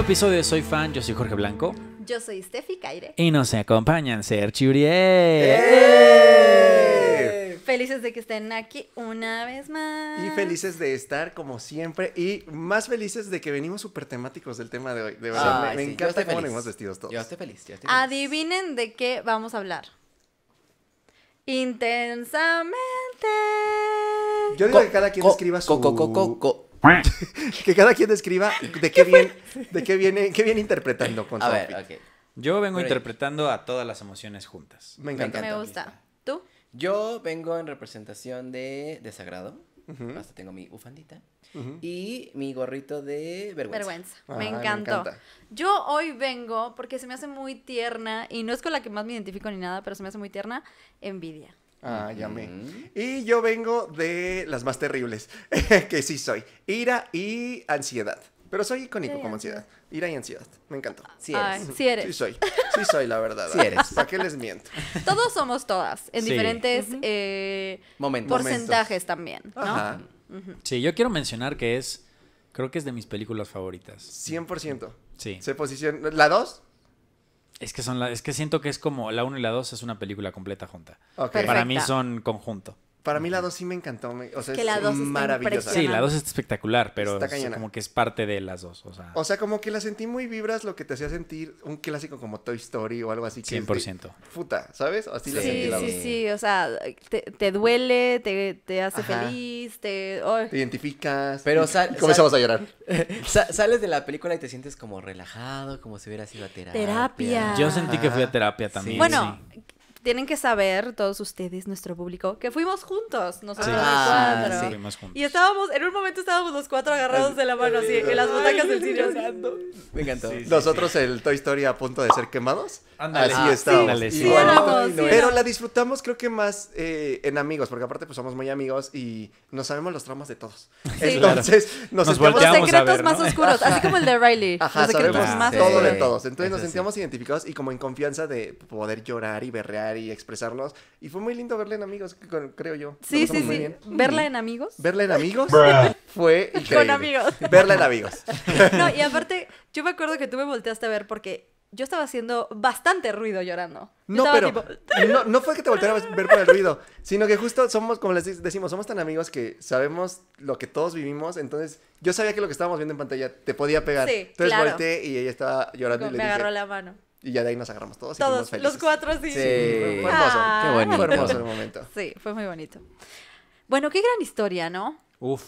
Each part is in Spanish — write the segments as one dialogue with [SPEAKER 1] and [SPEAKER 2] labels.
[SPEAKER 1] episodio de Soy Fan, yo soy Jorge Blanco.
[SPEAKER 2] Yo soy Steffi Caire.
[SPEAKER 1] Y nos acompañan ser Uriel.
[SPEAKER 3] ¡Eh!
[SPEAKER 2] Felices de que estén aquí una vez más.
[SPEAKER 3] Y felices de estar como siempre y más felices de que venimos súper temáticos del tema de hoy. De verdad, me, encanta cómo venimos vestidos todos. Yo estoy feliz, estoy feliz.
[SPEAKER 2] Adivinen de qué vamos a hablar. Intensamente.
[SPEAKER 3] Yo digo que cada quien escriba su... Co co
[SPEAKER 1] que cada quien describa de qué, viene, qué viene interpretando con a ver, Yo vengo interpretando a todas las emociones juntas. Me encanta. Me
[SPEAKER 2] gusta. ¿Tú?
[SPEAKER 4] Yo vengo en representación de desagrado. Hasta tengo mi ufandita. Y mi gorrito de vergüenza. Vergüenza. me, encantó.
[SPEAKER 2] Yo hoy vengo porque se me hace muy tierna y no es con la que más me identifico ni nada, pero se me hace muy tierna. Envidia.
[SPEAKER 3] Ah, llamé. Y yo vengo de las más terribles, que sí soy. Ira y ansiedad. Pero soy icónico como ansiedad. Ira y ansiedad. Me encantó. Ah, sí
[SPEAKER 2] eres. sí
[SPEAKER 1] soy. Sí soy, la verdad. Sí eres. ¿Para qué les miento?
[SPEAKER 2] Todos somos todas, en diferentes eh, porcentajes también, ¿no?
[SPEAKER 1] Sí, yo quiero mencionar que es, creo que es de mis películas favoritas. 100%. Sí. Se
[SPEAKER 3] posiciona, ¿la 2?
[SPEAKER 1] Es que son la, es que siento que es como la 1 y la 2 es una película completa junta. Para mí son conjunto.
[SPEAKER 3] Para mí la 2 sí me encantó. O sea, es maravillosa.
[SPEAKER 1] Sí, la 2 es espectacular, pero es como que es parte de las dos.
[SPEAKER 3] O sea. como que la sentí muy vibras lo que te hacía sentir un clásico como Toy Story o algo así. 100%. Futa, este, ¿sabes? Así sí, la sentí Sí, sí,
[SPEAKER 2] sí. O sea, te, duele, te, hace feliz, te...
[SPEAKER 3] identificas. Pero
[SPEAKER 2] comenzamos a llorar.
[SPEAKER 4] sales de la película y te sientes como relajado, como si hubiera sido a terapia. Terapia.
[SPEAKER 2] Yo sentí que fui a terapia también. Bueno tienen que saber, todos ustedes, nuestro público, que fuimos juntos, nosotros los ah, cuatro. Y estábamos, en un momento estábamos los cuatro agarrados de la mano, así, en las butacas del cine.
[SPEAKER 4] Me encantó. nosotros
[SPEAKER 3] el Toy Story a punto de ser quemados. Así ah, estábamos. pero la disfrutamos creo que más eh, en amigos, porque aparte pues somos muy amigos y nos sabemos los traumas de todos. Entonces, nos, nos Los secretos más oscuros, así como el de Riley. Ajá, los secretos más oscuros. Todo de todos. Entonces nos sentíamos identificados y como en confianza de poder llorar y berrear y expresarlos Y fue muy lindo verla en amigos, creo yo. Sí, sí, sí. ¿Verla en amigos? Verla en amigos fue Con amigos. Verla en amigos. No, y aparte,
[SPEAKER 2] yo me acuerdo que tú me volteaste a ver porque yo estaba haciendo bastante ruido llorando. No, pero
[SPEAKER 3] no, no, fue que te volteara a ver por el ruido, sino que justo somos, como les decimos, somos tan amigos que sabemos lo que todos vivimos, entonces yo sabía que lo que estábamos viendo en pantalla te podía pegar. entonces volteé y ella estaba llorando y le me agarró la mano. Y ya de ahí nos agarramos todos. todos, felices. los cuatro, sí. Fue ah, hermoso. qué bonito. Fue hermoso el momento.
[SPEAKER 2] Sí, fue muy bonito. Bueno, qué gran historia, ¿no?
[SPEAKER 3] Uf.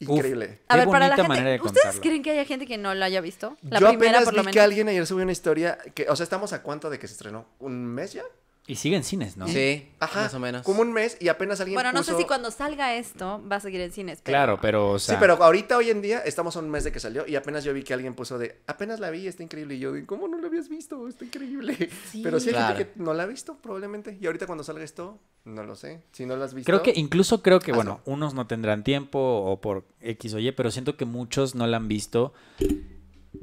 [SPEAKER 3] Increíble. a ver,
[SPEAKER 2] para la ¿ustedes creen que haya gente que no la haya visto? La Yo primera, apenas lo vi que
[SPEAKER 3] alguien ayer subió una historia que, o sea, estamos a cuánto de que se estrenó, un mes ya.
[SPEAKER 1] Y sigue en cines, ¿no? Sí, más o menos. Como
[SPEAKER 3] un mes y apenas alguien
[SPEAKER 2] Bueno, no sé si cuando salga esto va a seguir en cines.
[SPEAKER 1] Claro, pero Sí, pero
[SPEAKER 3] ahorita hoy en día estamos a un mes de que salió y apenas yo vi que alguien puso de apenas la vi, está increíble. Y yo digo, ¿cómo no la habías visto? Está increíble. pero sí hay gente que no la ha visto, probablemente. Y ahorita cuando salga esto, no lo sé. Si no la has visto. Creo que, incluso
[SPEAKER 1] creo que, bueno, unos no tendrán tiempo o por X o Y, pero siento que muchos no la han visto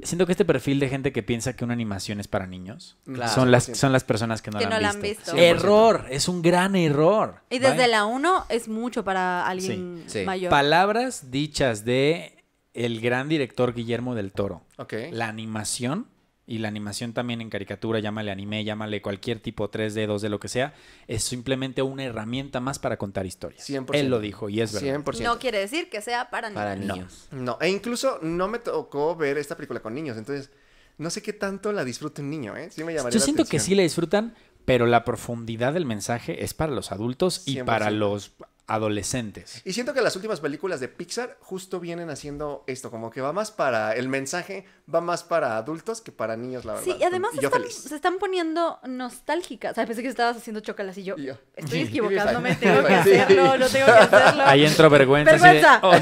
[SPEAKER 1] Siento que este perfil de gente que piensa que una animación es para niños son, las, son las personas que no, la, han visto. Error, es un gran error. Y desde la
[SPEAKER 2] 1 es mucho para alguien mayor.
[SPEAKER 1] Palabras dichas de el gran director Guillermo del Toro. Okay. La animación y la animación también en caricatura, llámale anime, llámale cualquier tipo 3D, 2D, lo que sea, es simplemente una herramienta más para contar historias. 100%. Él lo dijo y es verdad. No
[SPEAKER 2] quiere decir que sea para, niños.
[SPEAKER 3] No. e incluso no me tocó ver esta película con niños, entonces no sé qué tanto la disfrute un niño, ¿eh? Sí me llamaría Yo siento que sí la
[SPEAKER 1] disfrutan, pero la profundidad del mensaje es para los adultos y para los adolescentes.
[SPEAKER 3] Y siento que las últimas películas de Pixar justo vienen haciendo esto, como que va más para el mensaje, va más para adultos que para niños, la verdad. Sí, y además se,
[SPEAKER 2] están, poniendo nostálgicas. O sea, pensé que estabas haciendo chocalas y yo, estoy equivocándome, tengo que hacerlo, no tengo que hacerlo. Ahí entró vergüenza. Vergüenza. Oh,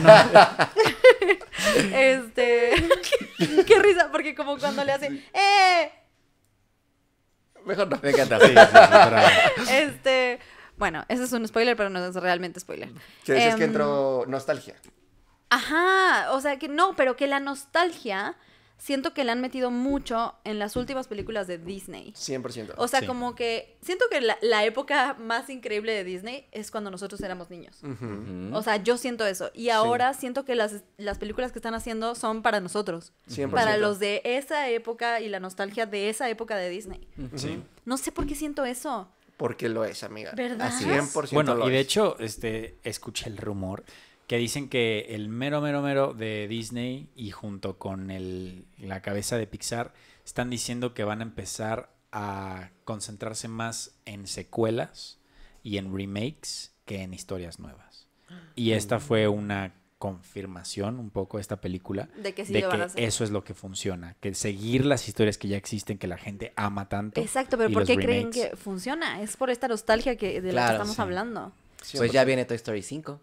[SPEAKER 2] este, qué, risa, porque como cuando le hacen, ¡eh! Mejor no. Me encanta, Este, bueno, ese es un spoiler, pero no es realmente spoiler. Que dices que em, entró nostalgia. Ajá, o sea que no, pero que la nostalgia siento que la han metido mucho en las últimas películas de Disney.
[SPEAKER 3] 100%. O sea, como
[SPEAKER 2] que siento que la, época más increíble de Disney es cuando nosotros éramos niños. O sea, yo siento eso. Y ahora siento que las, las, películas que están haciendo son para nosotros. 100%. Para los de esa época y la nostalgia de esa época de Disney. Sí. No sé por qué siento eso
[SPEAKER 1] porque lo es, amiga. ¿Verdad? 100% Bueno, y de hecho, este, escuché el rumor que dicen que el mero, mero, mero de Disney y junto con la cabeza de Pixar están diciendo que van a empezar a concentrarse más en secuelas y en remakes que en historias nuevas. Y esta fue una confirmación un poco de esta película de que, eso es lo que funciona, que seguir las historias que ya existen, que la gente ama tanto. Exacto, pero ¿por qué creen que
[SPEAKER 2] funciona? Es por esta nostalgia que, de la que estamos hablando.
[SPEAKER 4] pues ya viene Toy Story 5.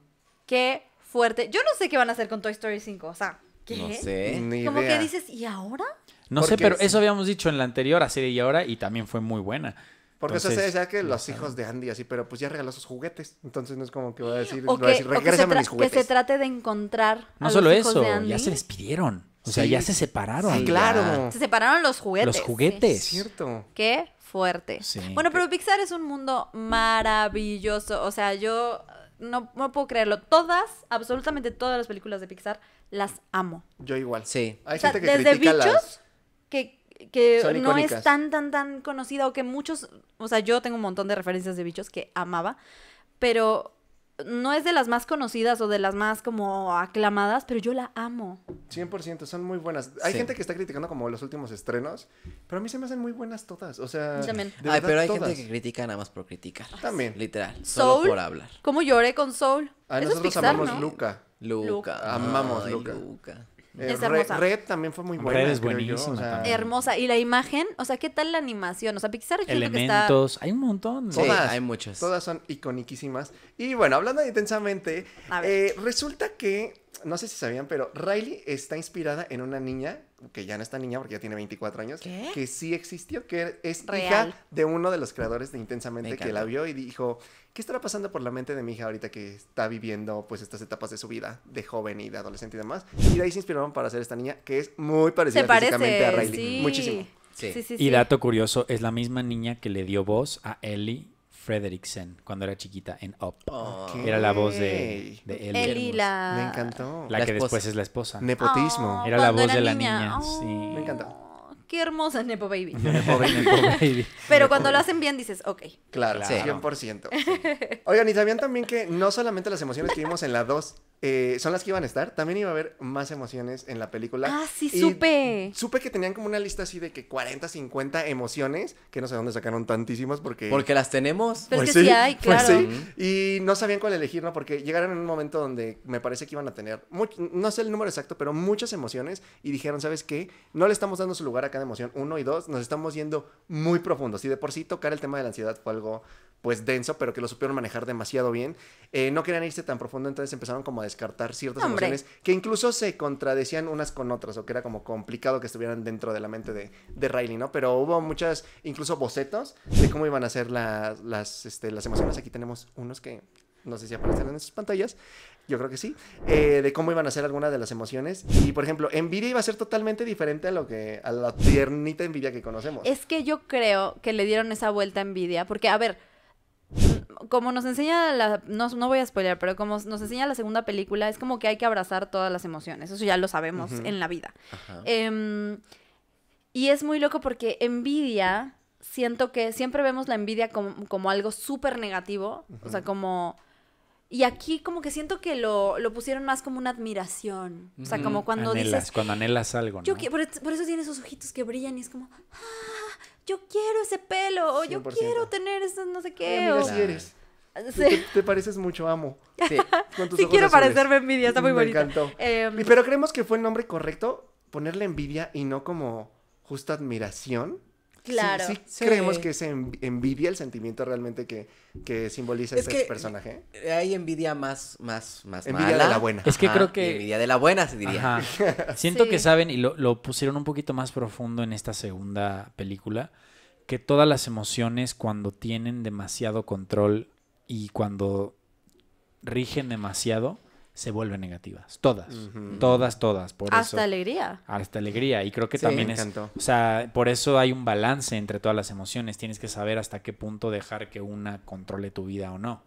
[SPEAKER 2] Qué fuerte. Yo no sé qué van a hacer con Toy Story 5, o
[SPEAKER 1] sea, ¿qué? No sé, Como que dices, ¿y ahora? No sé, pero eso habíamos dicho en la anterior, así de y ahora, y también fue muy buena. Porque se decía ya que los
[SPEAKER 3] hijos de Andy así, pero pues ya regaló sus juguetes. Entonces no es como que voy a decir,
[SPEAKER 2] regresame mis juguetes. Que se trate de encontrar. No solo eso, ya se
[SPEAKER 1] despidieron. O sea, ya se separaron. claro. Se separaron los juguetes. Los juguetes. Cierto.
[SPEAKER 2] Qué fuerte. Bueno, pero Pixar es un mundo maravilloso. O sea, yo uh, no, puedo creerlo. Todas, absolutamente todas las películas de Pixar, las amo.
[SPEAKER 3] Yo igual. Sí. Hay gente que desde critica bichos
[SPEAKER 2] que que no es tan, tan, tan conocida o que muchos, o sea, yo tengo un montón de referencias de bichos que amaba, pero no es de las más conocidas o de las más como aclamadas, pero yo la amo.
[SPEAKER 3] 100%, son muy buenas. Hay gente que está criticando como los últimos estrenos, pero a mí se me hacen muy
[SPEAKER 2] buenas todas, o sea... Ay, pero hay gente que
[SPEAKER 4] critica nada más por criticar. También. Literal, solo por hablar.
[SPEAKER 2] ¿Cómo lloré con Soul? A ah, nosotros amamos Luca.
[SPEAKER 4] Luca. Amamos Luca.
[SPEAKER 3] Eh, Red, también fue muy buena.
[SPEAKER 2] Hermosa. Y la imagen, o sea, ¿qué tal la animación? O sea, Pixar Elementos, hay un
[SPEAKER 1] montón. Sí, todas, hay muchas.
[SPEAKER 3] Todas son iconiquísimas. Y bueno, hablando de intensamente, eh, resulta que, no sé si sabían, pero Riley está inspirada en una niña, que ya no está niña porque ya tiene 24 años, que sí existió, que es hija de uno de los creadores de Intensamente que la vio y dijo ¿Qué estará pasando por la mente de mi hija ahorita que está viviendo pues estas etapas de su vida de joven y de adolescente y demás? Y de ahí se inspiraron para hacer esta niña que es muy parecida físicamente a Riley. Muchísimo. Sí. y
[SPEAKER 1] dato curioso, es la misma niña que le dio voz a Ellie Frederiksen cuando era chiquita en Up. Era la voz de, Ellie. la... Me encantó. La, que después es la esposa. Nepotismo. Oh, era la voz de la niña. Sí.
[SPEAKER 2] Me encantó qué hermosa Nepo Baby. Nepo Pero cuando lo hacen bien dices, ok.
[SPEAKER 3] Claro, 100%. Oigan, y sabían también que no solamente las emociones que vimos en la 2, eh, son las que iban a estar. También iba a haber más emociones en la película. Ah, sí, supe. Supe que tenían como una lista así de que 40, 50 emociones, que no sé dónde sacaron tantísimas porque... Porque las tenemos. pues sí, hay, pues claro. Y no sabían cuál elegir, ¿no? Porque llegaron en un momento donde me parece que iban a tener, no sé el número exacto, pero muchas emociones y dijeron, ¿sabes qué? No le estamos dando su lugar a cada emoción. Uno y dos, nos estamos yendo muy profundo. Y de por sí tocar el tema de la ansiedad fue algo pues denso, pero que lo supieron manejar demasiado bien. Eh, no querían irse tan profundo, entonces empezaron como a descartar ciertas emociones que incluso se contradecían unas con otras o que era como complicado que estuvieran dentro de la mente de, de Riley, ¿no? Pero hubo muchas, incluso bocetos de cómo iban a ser las, las, este, las emociones. Aquí tenemos unos que no sé si aparecen en sus pantallas, yo creo que sí, eh, de cómo iban a ser algunas de las emociones. Y por ejemplo, envidia iba a ser totalmente diferente a lo que, a la tiernita envidia que conocemos. Es
[SPEAKER 2] que yo creo que le dieron esa vuelta a envidia, porque a ver, como nos enseña la, no, voy a spoiler, pero como nos enseña la segunda película, es como que hay que abrazar todas las emociones. Eso ya lo sabemos en la vida. Em, y es muy loco porque envidia, siento que siempre vemos la envidia como, algo súper negativo. O sea, como. Y aquí como que siento que lo, pusieron más como una admiración. O sea, como cuando dices...
[SPEAKER 1] Cuando anhelas algo, ¿no?
[SPEAKER 2] por, eso tiene esos ojitos que brillan y es como... ¡ah! yo quiero ese pelo, o yo quiero tener eso, no sé qué. Ay, si eres. Ah, sí.
[SPEAKER 3] Te, pareces mucho, amo. Sí, sí quiero parecerme envidia, está muy Me Encantó.
[SPEAKER 2] Em, pero creemos que
[SPEAKER 3] fue el nombre correcto, ponerle envidia y no como justa admiración. Claro. Sí, creemos que es envidia el sentimiento realmente que, que simboliza es este personaje.
[SPEAKER 4] Hay envidia más, más, más. de la buena. Es que creo que. envidia de la buena, se diría. Siento que
[SPEAKER 1] saben, y lo, lo pusieron un poquito más profundo en esta segunda película, que todas las emociones cuando tienen demasiado control y cuando rigen demasiado se vuelven negativas. Todas, todas, todas. Por hasta alegría. Hasta alegría. Y creo que también es... O sea, por eso hay un balance entre todas las emociones. Tienes que saber hasta qué punto dejar que una controle tu vida o no.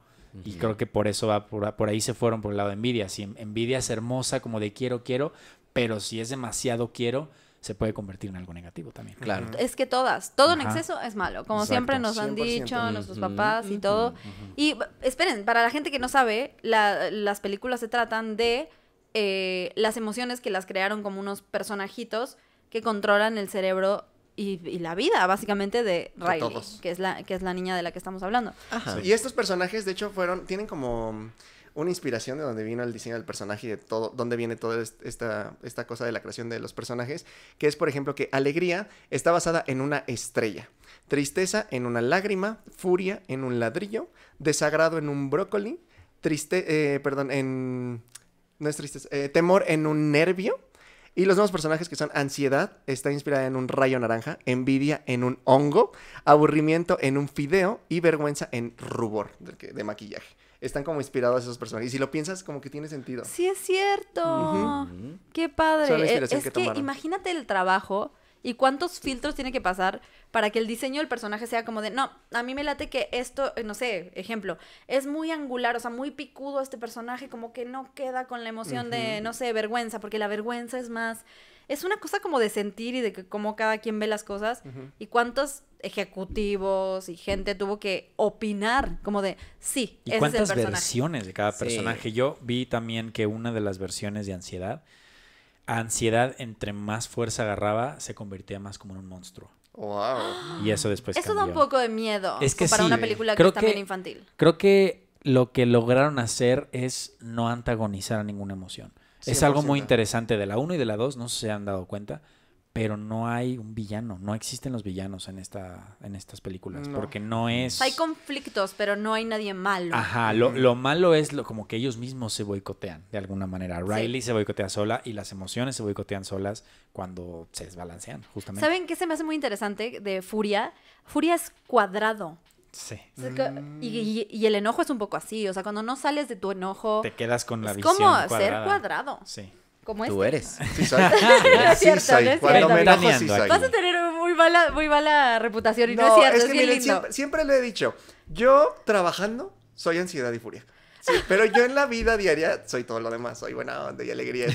[SPEAKER 1] Y creo que por eso va, por, por, ahí se fueron por el lado de envidia. Si envidia es hermosa, como de quiero, quiero, pero si es demasiado quiero, se puede convertir en algo negativo también. Claro. Es
[SPEAKER 2] que todas, todo en exceso es malo, como siempre nos han dicho nuestros papás y todo. Y esperen, para la gente que no sabe, las películas se tratan de eh, las emociones que las crearon como unos personajitos que controlan el cerebro y, la vida, básicamente, de Riley, que, es la, que es la niña de la que estamos hablando. Ajá. Y
[SPEAKER 3] estos personajes, de hecho, fueron, tienen como una inspiración de donde vino el diseño del personaje y de todo, donde viene toda esta, cosa de la creación de los personajes, que es, por ejemplo, que alegría está basada en una estrella, tristeza en una lágrima, furia en un ladrillo, desagrado en un brócoli, triste, eh, perdón, en... No es tristeza, eh, temor en un nervio, y los nuevos personajes que son ansiedad, está inspirada en un rayo naranja, envidia en un hongo, aburrimiento en un fideo y vergüenza en rubor de maquillaje están como inspirados a esos personajes. Y si lo piensas, como que tiene sentido. Sí,
[SPEAKER 2] es cierto. Qué padre. Eh, es que, imagínate el trabajo. ¿Y cuántos filtros tiene que pasar para que el diseño del personaje sea como de, no, a mí me late que esto, eh, no sé, ejemplo, es muy angular, o sea, muy picudo este personaje, como que no queda con la emoción de, no sé, vergüenza, porque la vergüenza es más, es una cosa como de sentir y de que, como cada quien ve las cosas, y cuántos ejecutivos y gente tuvo que opinar como de sí. cuántas versiones
[SPEAKER 1] de cada personaje? Yo vi también que una de las versiones de ansiedad, ansiedad entre más fuerza agarraba, se convertía más como en un monstruo.
[SPEAKER 3] Wow.
[SPEAKER 1] Y eso después. Eso da un poco de miedo. Es que para una eh, película que es también infantil. Creo que lo que lograron hacer es no antagonizar a ninguna emoción. Es algo muy interesante de la 1 y de la 2, no sé si se han dado cuenta pero no hay un villano, no existen los villanos en esta en estas películas, porque no es Hay
[SPEAKER 2] conflictos, pero no hay nadie malo. Ajá, lo,
[SPEAKER 1] malo es lo, como que ellos mismos se boicotean de alguna manera. Riley se boicotea sola y las emociones se boicotean solas cuando se desbalancean, justamente. ¿Saben
[SPEAKER 2] qué se me hace muy interesante de Furia? Furia es cuadrado. Sí. Y, y, el enojo es un poco así, o sea, cuando no sales de tu enojo... Te quedas con la es como ser cuadrado. Sí. Tú este. eres. Sí, soy. sí, Cuando sí soy. Vas a tener muy mala, reputación y no, es cierto. Es,
[SPEAKER 3] que, Siempre, lo he dicho. Yo trabajando soy ansiedad y furia. Sí, pero yo en la vida diaria soy todo lo demás, soy buena onda y alegría.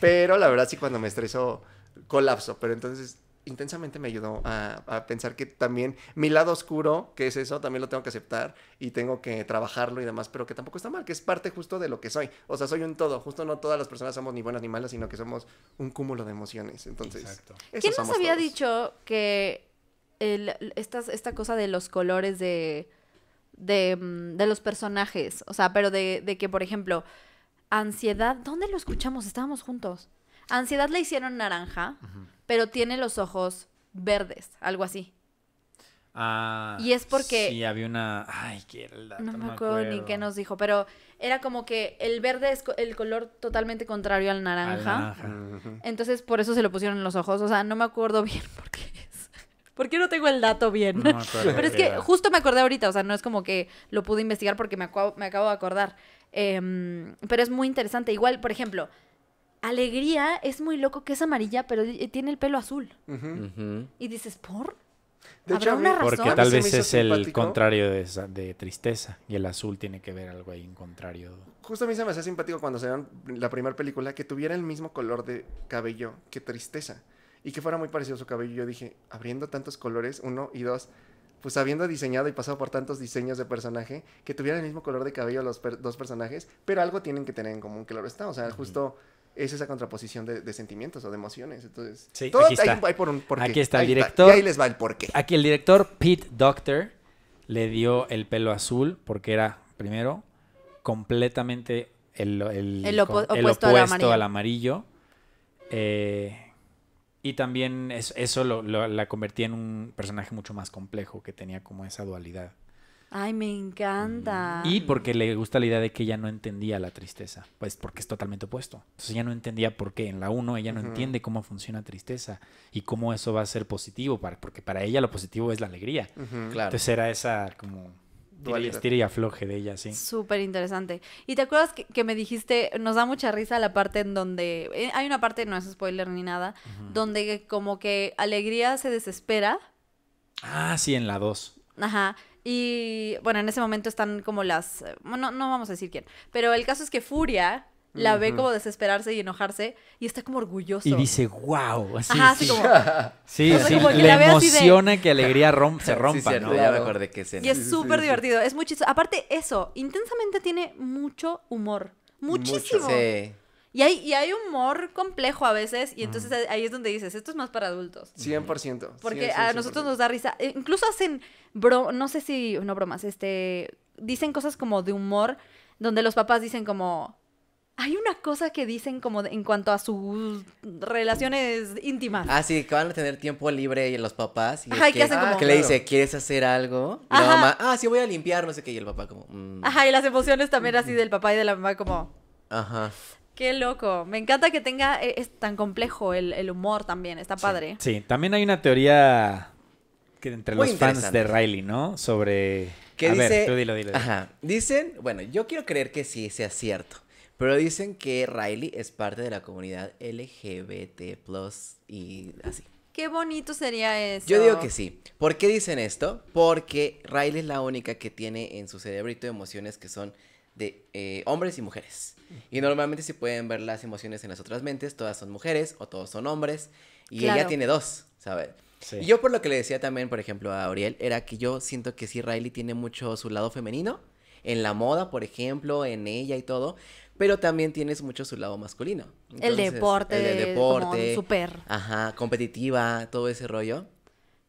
[SPEAKER 3] Pero la verdad sí, cuando me estreso, colapso. Pero entonces intensamente me ayudó a, pensar que también mi lado oscuro, que es eso, también lo tengo que aceptar y tengo que trabajarlo y demás, pero que tampoco está mal, que es parte justo de lo que soy. O sea, soy un todo, justo no todas las personas somos ni buenas ni malas, sino que somos un cúmulo de emociones. Entonces, ¿quién nos había
[SPEAKER 2] dicho que esta, cosa de los colores de, de, mm, los personajes? O sea, pero de, que, por ejemplo, ansiedad, ¿dónde lo escuchamos? Estábamos juntos. Ansiedad le hicieron naranja pero tiene los ojos verdes, algo así.
[SPEAKER 1] Ah, y es porque. Sí, había una. Ay, qué dato, no, me acuerdo, ni qué
[SPEAKER 2] nos dijo, pero era como que el verde es el color totalmente contrario al naranja. Entonces, por eso se lo pusieron en los ojos. O sea, no me acuerdo bien por qué es. ¿Por qué no tengo el dato bien? pero es que justo me acordé ahorita, o sea, no es como que lo pude investigar porque me, acabo de acordar. Em, pero es muy interesante. Igual, por ejemplo, Alegría es muy loco que es amarilla, pero eh, tiene el pelo azul. Y dices, ¿por? De ¿Habrá una razón?
[SPEAKER 1] Porque tal vez es el contrario de, tristeza. Y el azul tiene que ver algo ahí en contrario.
[SPEAKER 3] Justo a mí se me hacía simpático cuando se la primera película que tuviera el mismo color de cabello que tristeza. Y que fuera muy parecido su cabello. Yo dije, abriendo tantos colores, uno y dos, pues habiendo diseñado y pasado por tantos diseños de personaje, que tuviera el mismo color de cabello los dos personajes, pero algo tienen que tener en común, claro está. O sea, justo es esa contraposición de, sentimientos o de emociones. Entonces, aquí está. por un Aquí está el director. ahí
[SPEAKER 1] les va el porqué. Aquí el director Pete Doctor le dio el pelo azul porque era, primero, completamente el, opuesto, al amarillo. Eh, y también eso, lo, la convertía en un personaje mucho más complejo que tenía como esa dualidad.
[SPEAKER 2] Ay, me encanta. Y porque
[SPEAKER 1] le gusta la idea de que ella no entendía la tristeza, pues porque es totalmente opuesto. Entonces ella no entendía por qué en la 1 ella no entiende cómo funciona tristeza y cómo eso va a ser positivo, para, porque para ella lo positivo es la alegría. Entonces era esa como Estira y afloje de ella, sí.
[SPEAKER 2] Súper interesante. Y te acuerdas que, me dijiste, nos da mucha risa la parte en donde, eh, hay una parte, no es spoiler ni nada, donde como que Alegría se desespera.
[SPEAKER 1] Ah, sí, en la 2.
[SPEAKER 2] Ajá. Y bueno, en ese momento están como las... Eh, bueno, no vamos a decir quién. Pero el caso es que Furia la ve como desesperarse y enojarse y está como orgulloso. Y dice, wow. Así, sí, sí, le emociona
[SPEAKER 1] que alegría se rompa, ¿no? Ya que se... Y es súper
[SPEAKER 2] divertido, es muchísimo Aparte, eso, intensamente tiene mucho humor. Muchísimo. Sí. Y hay, y humor complejo a veces, y entonces ahí es donde dices, esto es más para adultos. 100%. Porque a nosotros nos da risa. E incluso hacen, bro, no sé si, no bromas, este, dicen cosas como de humor, donde los papás dicen como, hay una cosa que dicen como en cuanto a sus relaciones íntimas.
[SPEAKER 4] Ah, sí, que van a tener tiempo libre y los papás. Y Ajá, que, hacen como... que le ah, dice, ¿quieres hacer algo? Y la mamá, ah, sí, voy a limpiar, no sé qué. Y el papá como... Mm". Ajá,
[SPEAKER 2] y las emociones también así del papá y de la mamá como... Ajá. Qué loco. Me encanta que tenga. Eh, es tan complejo el, humor también. Está padre.
[SPEAKER 1] Sí. también hay una teoría que entre los fans de Riley, ¿no? Sobre. a ver, tú dilo, dilo, Ajá.
[SPEAKER 2] Dicen, bueno, yo
[SPEAKER 4] quiero creer que sí sea cierto. Pero dicen que Riley es parte de la comunidad LGBT y así.
[SPEAKER 2] Qué bonito sería eso. Yo digo que
[SPEAKER 4] sí. ¿Por qué dicen esto? Porque Riley es la única que tiene en su cerebrito emociones que son de eh, hombres y mujeres. Y normalmente si pueden ver las emociones en las otras mentes, todas son mujeres o todos son hombres. Y ella tiene dos, ¿sabes? Y yo por lo que le decía también, por ejemplo, a Ariel, era que yo siento que sí, Riley tiene mucho su lado femenino, en la moda, por ejemplo, en ella y todo, pero también tienes mucho su lado masculino.
[SPEAKER 2] el deporte. El,
[SPEAKER 4] deporte. super. Ajá, competitiva, todo ese rollo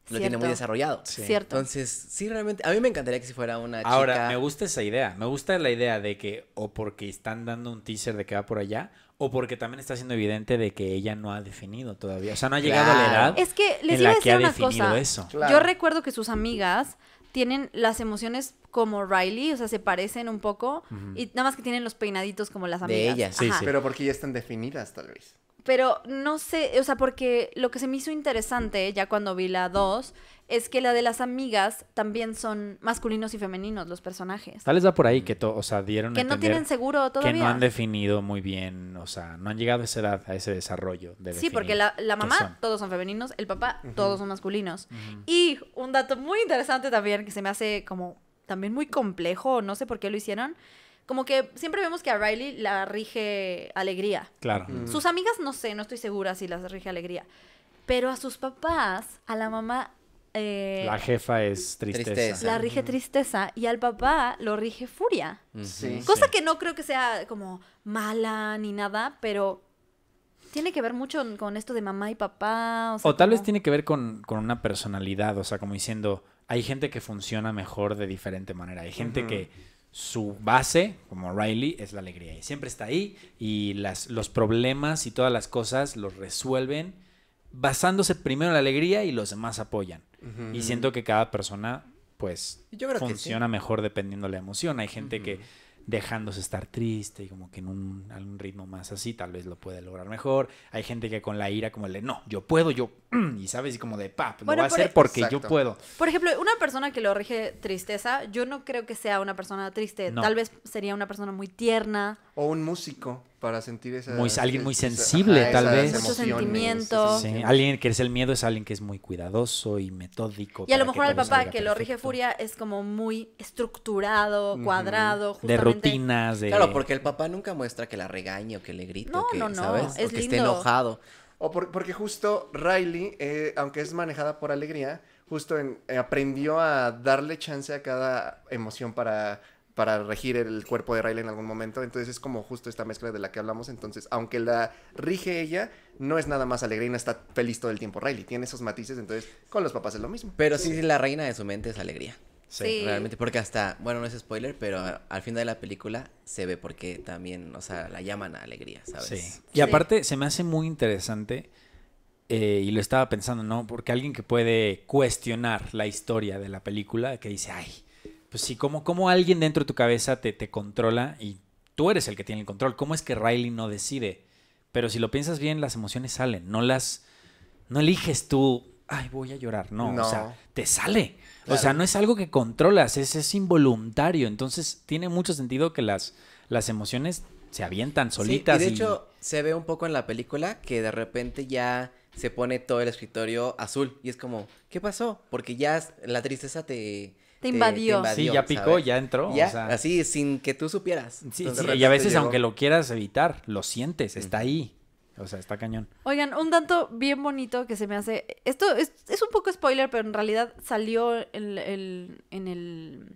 [SPEAKER 4] lo tiene muy desarrollado. Cierto. Entonces, sí, realmente, a mí me encantaría que si fuera una chica. Ahora, me
[SPEAKER 1] gusta esa idea. Me gusta la idea de que, o porque están dando un teaser de que va por allá, o porque también está siendo evidente de que ella no ha definido todavía. O sea, no ha llegado a la edad. Es que les la una cosa. Eso. Yo
[SPEAKER 2] recuerdo que sus amigas tienen las emociones como Riley, o sea, se parecen un poco y nada más que tienen los peinaditos como las amigas. De ellas, sí, sí, Pero
[SPEAKER 3] porque ya están definidas, tal vez.
[SPEAKER 2] Pero no sé, o sea, porque lo que se me hizo interesante ya cuando vi la 2 es que la de las amigas también son masculinos y femeninos los personajes.
[SPEAKER 1] Tal vez va por ahí que, o sea, dieron que no tienen seguro todavía. Que no han definido muy bien, o sea, no han llegado a esa edad, a ese desarrollo de Sí, porque la,
[SPEAKER 2] la mamá todos son femeninos, el papá todos son masculinos. Y un dato muy interesante también que se me hace como también muy complejo, no sé por qué lo hicieron, como que siempre vemos que a Riley la rige alegría.
[SPEAKER 5] Claro. Sus
[SPEAKER 2] amigas, no sé, no estoy segura si las rige alegría. Pero a sus papás, a la mamá... Eh, la jefa es tristeza. La rige tristeza y al papá lo rige furia. Cosa que no creo que sea como mala ni nada, pero tiene que ver mucho con esto de mamá y papá. O, tal
[SPEAKER 1] vez tiene que ver con, una personalidad, o sea, como diciendo, hay gente que funciona mejor de diferente manera, hay gente que su base, como Riley, es la alegría. Y siempre está ahí y las, los problemas y todas las cosas los resuelven basándose primero en la alegría y los demás apoyan. Y siento que cada persona, pues, funciona mejor dependiendo de la emoción. Hay gente que dejándose estar triste y como que en un, ritmo más así, tal vez lo puede lograr mejor. Hay gente que con la ira como el no, yo puedo, yo, y sabes, y como de, pap, no va a hacer porque yo puedo.
[SPEAKER 2] Por ejemplo, una persona que lo rige tristeza, yo no creo que sea una persona triste, tal vez sería una persona muy tierna. O
[SPEAKER 3] un músico para sentir esa... Muy, alguien muy sensible,
[SPEAKER 1] tal vez. sentimientos. alguien que es el miedo es alguien que es muy cuidadoso y metódico. Y a lo mejor al papá que lo rige
[SPEAKER 2] furia es como muy estructurado, cuadrado. justo. De
[SPEAKER 1] rutinas. Claro, porque
[SPEAKER 4] el papá nunca muestra que la regañe o que le grite.
[SPEAKER 2] No, no, no. Es que esté enojado.
[SPEAKER 3] O porque justo Riley, eh, aunque es manejada por alegría, justo eh, aprendió a darle chance a cada emoción para para regir el cuerpo de Riley en algún momento. Entonces es como justo esta mezcla de la que hablamos. Entonces, aunque la rige ella, no es nada más alegría. y no está feliz todo el tiempo. Riley tiene esos matices, entonces con los papás es lo mismo. Pero sí,
[SPEAKER 4] la reina de su mente es alegría. Sí. Realmente, porque hasta, bueno, no es spoiler, pero al final de la película se ve porque también, o sea, la llaman alegría, ¿sabes? Sí. Y
[SPEAKER 1] aparte, se me hace muy interesante, eh, y lo estaba pensando, ¿no? Porque alguien que puede cuestionar la historia de la película, que dice, ay, si pues como alguien dentro de tu cabeza te, te controla y tú eres el que tiene el control? ¿Cómo es que Riley no decide? Pero si lo piensas bien, las emociones salen, no las... No eliges tú, ay, voy a llorar. No, o sea, te sale. O sea, no es algo que controlas, es, es involuntario. Entonces, tiene mucho sentido que las, las emociones se avientan solitas. y de hecho,
[SPEAKER 4] se ve un poco en la película que de repente ya se pone todo el escritorio azul. Y es como, ¿qué pasó? Porque ya la tristeza te, te eh, invadió. sí, ya picó, ya entró. así, sin que tú supieras.
[SPEAKER 1] y a veces, aunque lo quieras evitar, lo sientes, está ahí. O sea, está cañón.
[SPEAKER 2] Oigan, un dato bien bonito que se me hace. Esto es, un poco spoiler, pero en realidad salió el, en el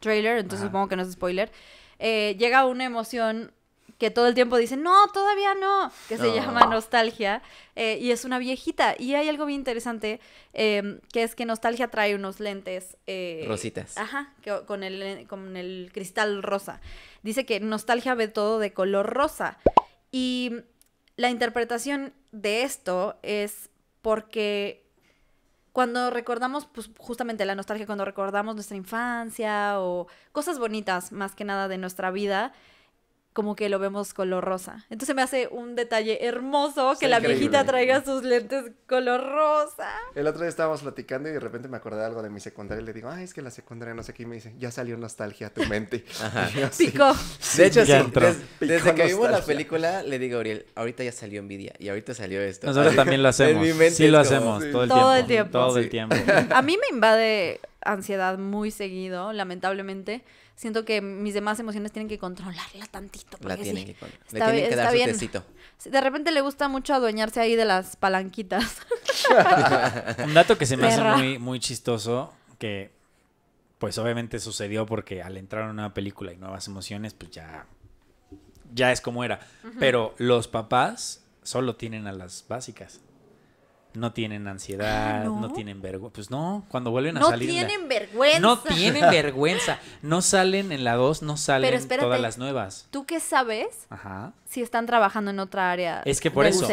[SPEAKER 2] trailer, entonces supongo que no es spoiler. Eh, llega una emoción que todo el tiempo dice, no, todavía no, que se ah. llama Nostalgia, eh, y es una viejita. Y hay algo bien interesante, em, que es que Nostalgia trae unos lentes... Eh, Rositas. Ajá, que, con, el, con el cristal rosa. Dice que Nostalgia ve todo de color rosa. Y la interpretación de esto es porque cuando recordamos, pues justamente la nostalgia, cuando recordamos nuestra infancia o cosas bonitas más que nada de nuestra vida, como que lo vemos color rosa. Entonces me hace un detalle hermoso que la viejita traiga sus lentes color rosa.
[SPEAKER 3] El otro día estábamos platicando y de repente me acordé algo de mi secundaria y le digo, ay, es que la secundaria no sé qué, y me dice, ya salió nostalgia a tu mente. Ajá. Picó.
[SPEAKER 2] De hecho,
[SPEAKER 4] desde que vimos la película, le digo a ahorita ya salió envidia y ahorita salió
[SPEAKER 1] esto. Nosotros también lo hacemos. Sí, lo hacemos todo, el tiempo. Todo el tiempo. A
[SPEAKER 2] mí me invade ansiedad muy seguido, lamentablemente siento que mis demás emociones tienen que controlarla tantito. La
[SPEAKER 1] tienen que Le tienen que dar su tecito.
[SPEAKER 2] De repente le gusta mucho adueñarse ahí de las palanquitas. Un dato que se me hace muy,
[SPEAKER 1] muy chistoso, que pues obviamente sucedió porque al entrar a una película y nuevas emociones, pues ya, ya es como era. Pero los papás solo tienen a las básicas no tienen ah, ansiedad, no, tienen vergüenza. Pues no, cuando vuelven a salir. No tienen
[SPEAKER 2] vergüenza. No tienen
[SPEAKER 1] vergüenza. No salen en la 2, no salen todas las nuevas.
[SPEAKER 2] ¿Tú qué sabes? Si están trabajando en otra área. Es que por eso.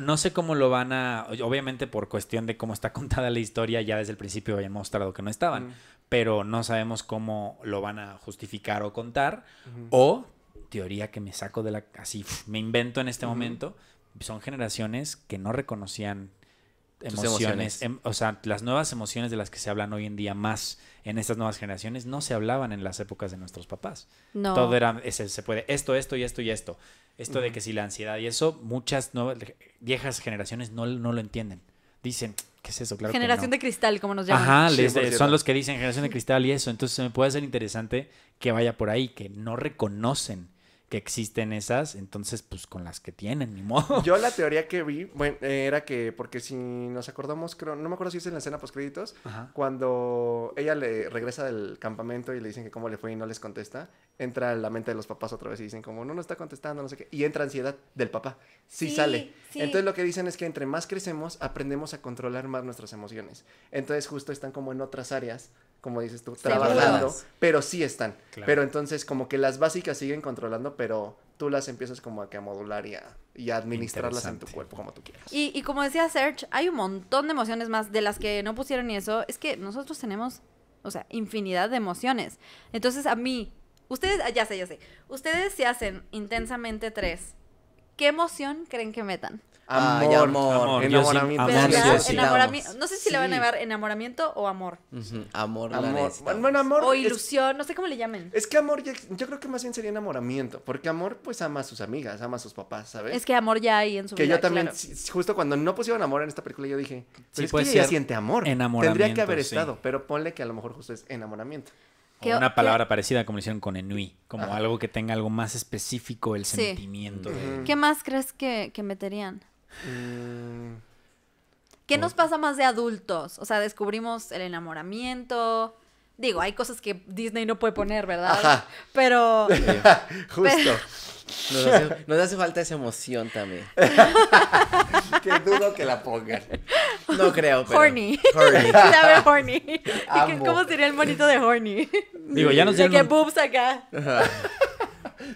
[SPEAKER 1] no sé cómo lo van a. Obviamente, por cuestión de cómo está contada la historia, ya desde el principio habían mostrado que no estaban. Pero no sabemos cómo lo van a justificar o contar. O teoría que me saco de la. Así, me invento en este momento. Son generaciones que no reconocían emociones, em, o sea, las nuevas emociones de las que se hablan hoy en día más en estas nuevas generaciones no se hablaban en las épocas de nuestros papás. No. Todo era, se puede, esto, esto y esto y esto. Esto de que si la ansiedad y eso, muchas nuevas, viejas generaciones no, lo entienden. Dicen, ¿qué es eso? generación de cristal, como nos llaman. Ajá, son los que dicen generación de cristal y eso. Entonces me puede ser interesante que vaya por ahí, que no reconocen que existen esas, entonces pues con las que tienen, ni modo. Yo la
[SPEAKER 3] teoría que vi, bueno, era que, porque si nos acordamos, creo, no me acuerdo si es en la escena post créditos, cuando ella le regresa del campamento y le dicen que cómo le fue y no les contesta, entra la mente de los papás otra vez y dicen como, no, no está contestando, no sé qué, y entra ansiedad del papá, sí, sale. Entonces lo que dicen es que entre más crecemos, aprendemos a controlar más nuestras emociones. Entonces justo están como en otras áreas como dices tú, trabajando, pero sí están. Pero entonces como que las básicas siguen controlando, pero tú las empiezas como a que modular y a, administrarlas en tu cuerpo como tú quieras.
[SPEAKER 2] Y, como decía Serge, hay un montón de emociones más de las que no pusieron y eso es que nosotros tenemos, o sea, infinidad de emociones. Entonces a mí, ustedes, ah, ya sé, ya sé, ustedes se hacen intensamente tres, ¿qué emoción creen que metan? Amor, enamoramiento. No sé si le van a llamar enamoramiento o amor. Amor, amor. O ilusión, no sé cómo le llamen. Es que amor, yo creo que más bien sería
[SPEAKER 3] enamoramiento. Porque amor, pues ama a sus amigas, ama a sus papás, ¿sabes? Es que
[SPEAKER 2] amor ya hay en su vida. Que yo también,
[SPEAKER 3] justo cuando no pusieron amor en esta película, yo dije, pero es que ella siente amor. Enamoramiento. Tendría que haber estado, pero ponle que a lo mejor justo es enamoramiento.
[SPEAKER 1] una palabra parecida como hicieron con enui, como algo que tenga algo más específico el sentimiento. De... ¿Qué
[SPEAKER 2] más crees que, que meterían?
[SPEAKER 1] Mm.
[SPEAKER 2] ¿Qué nos pasa más de adultos? O sea, descubrimos el enamoramiento. Digo, hay cosas que Disney no puede poner, ¿verdad? Pero. Justo.
[SPEAKER 4] Nos, hace, falta esa emoción también. Qué dudo que la pongan. No creo,
[SPEAKER 3] pero. Horny. Horny. horny. ¿Cómo sería
[SPEAKER 2] el monito de horny? Digo, ya nos De que boobs acá.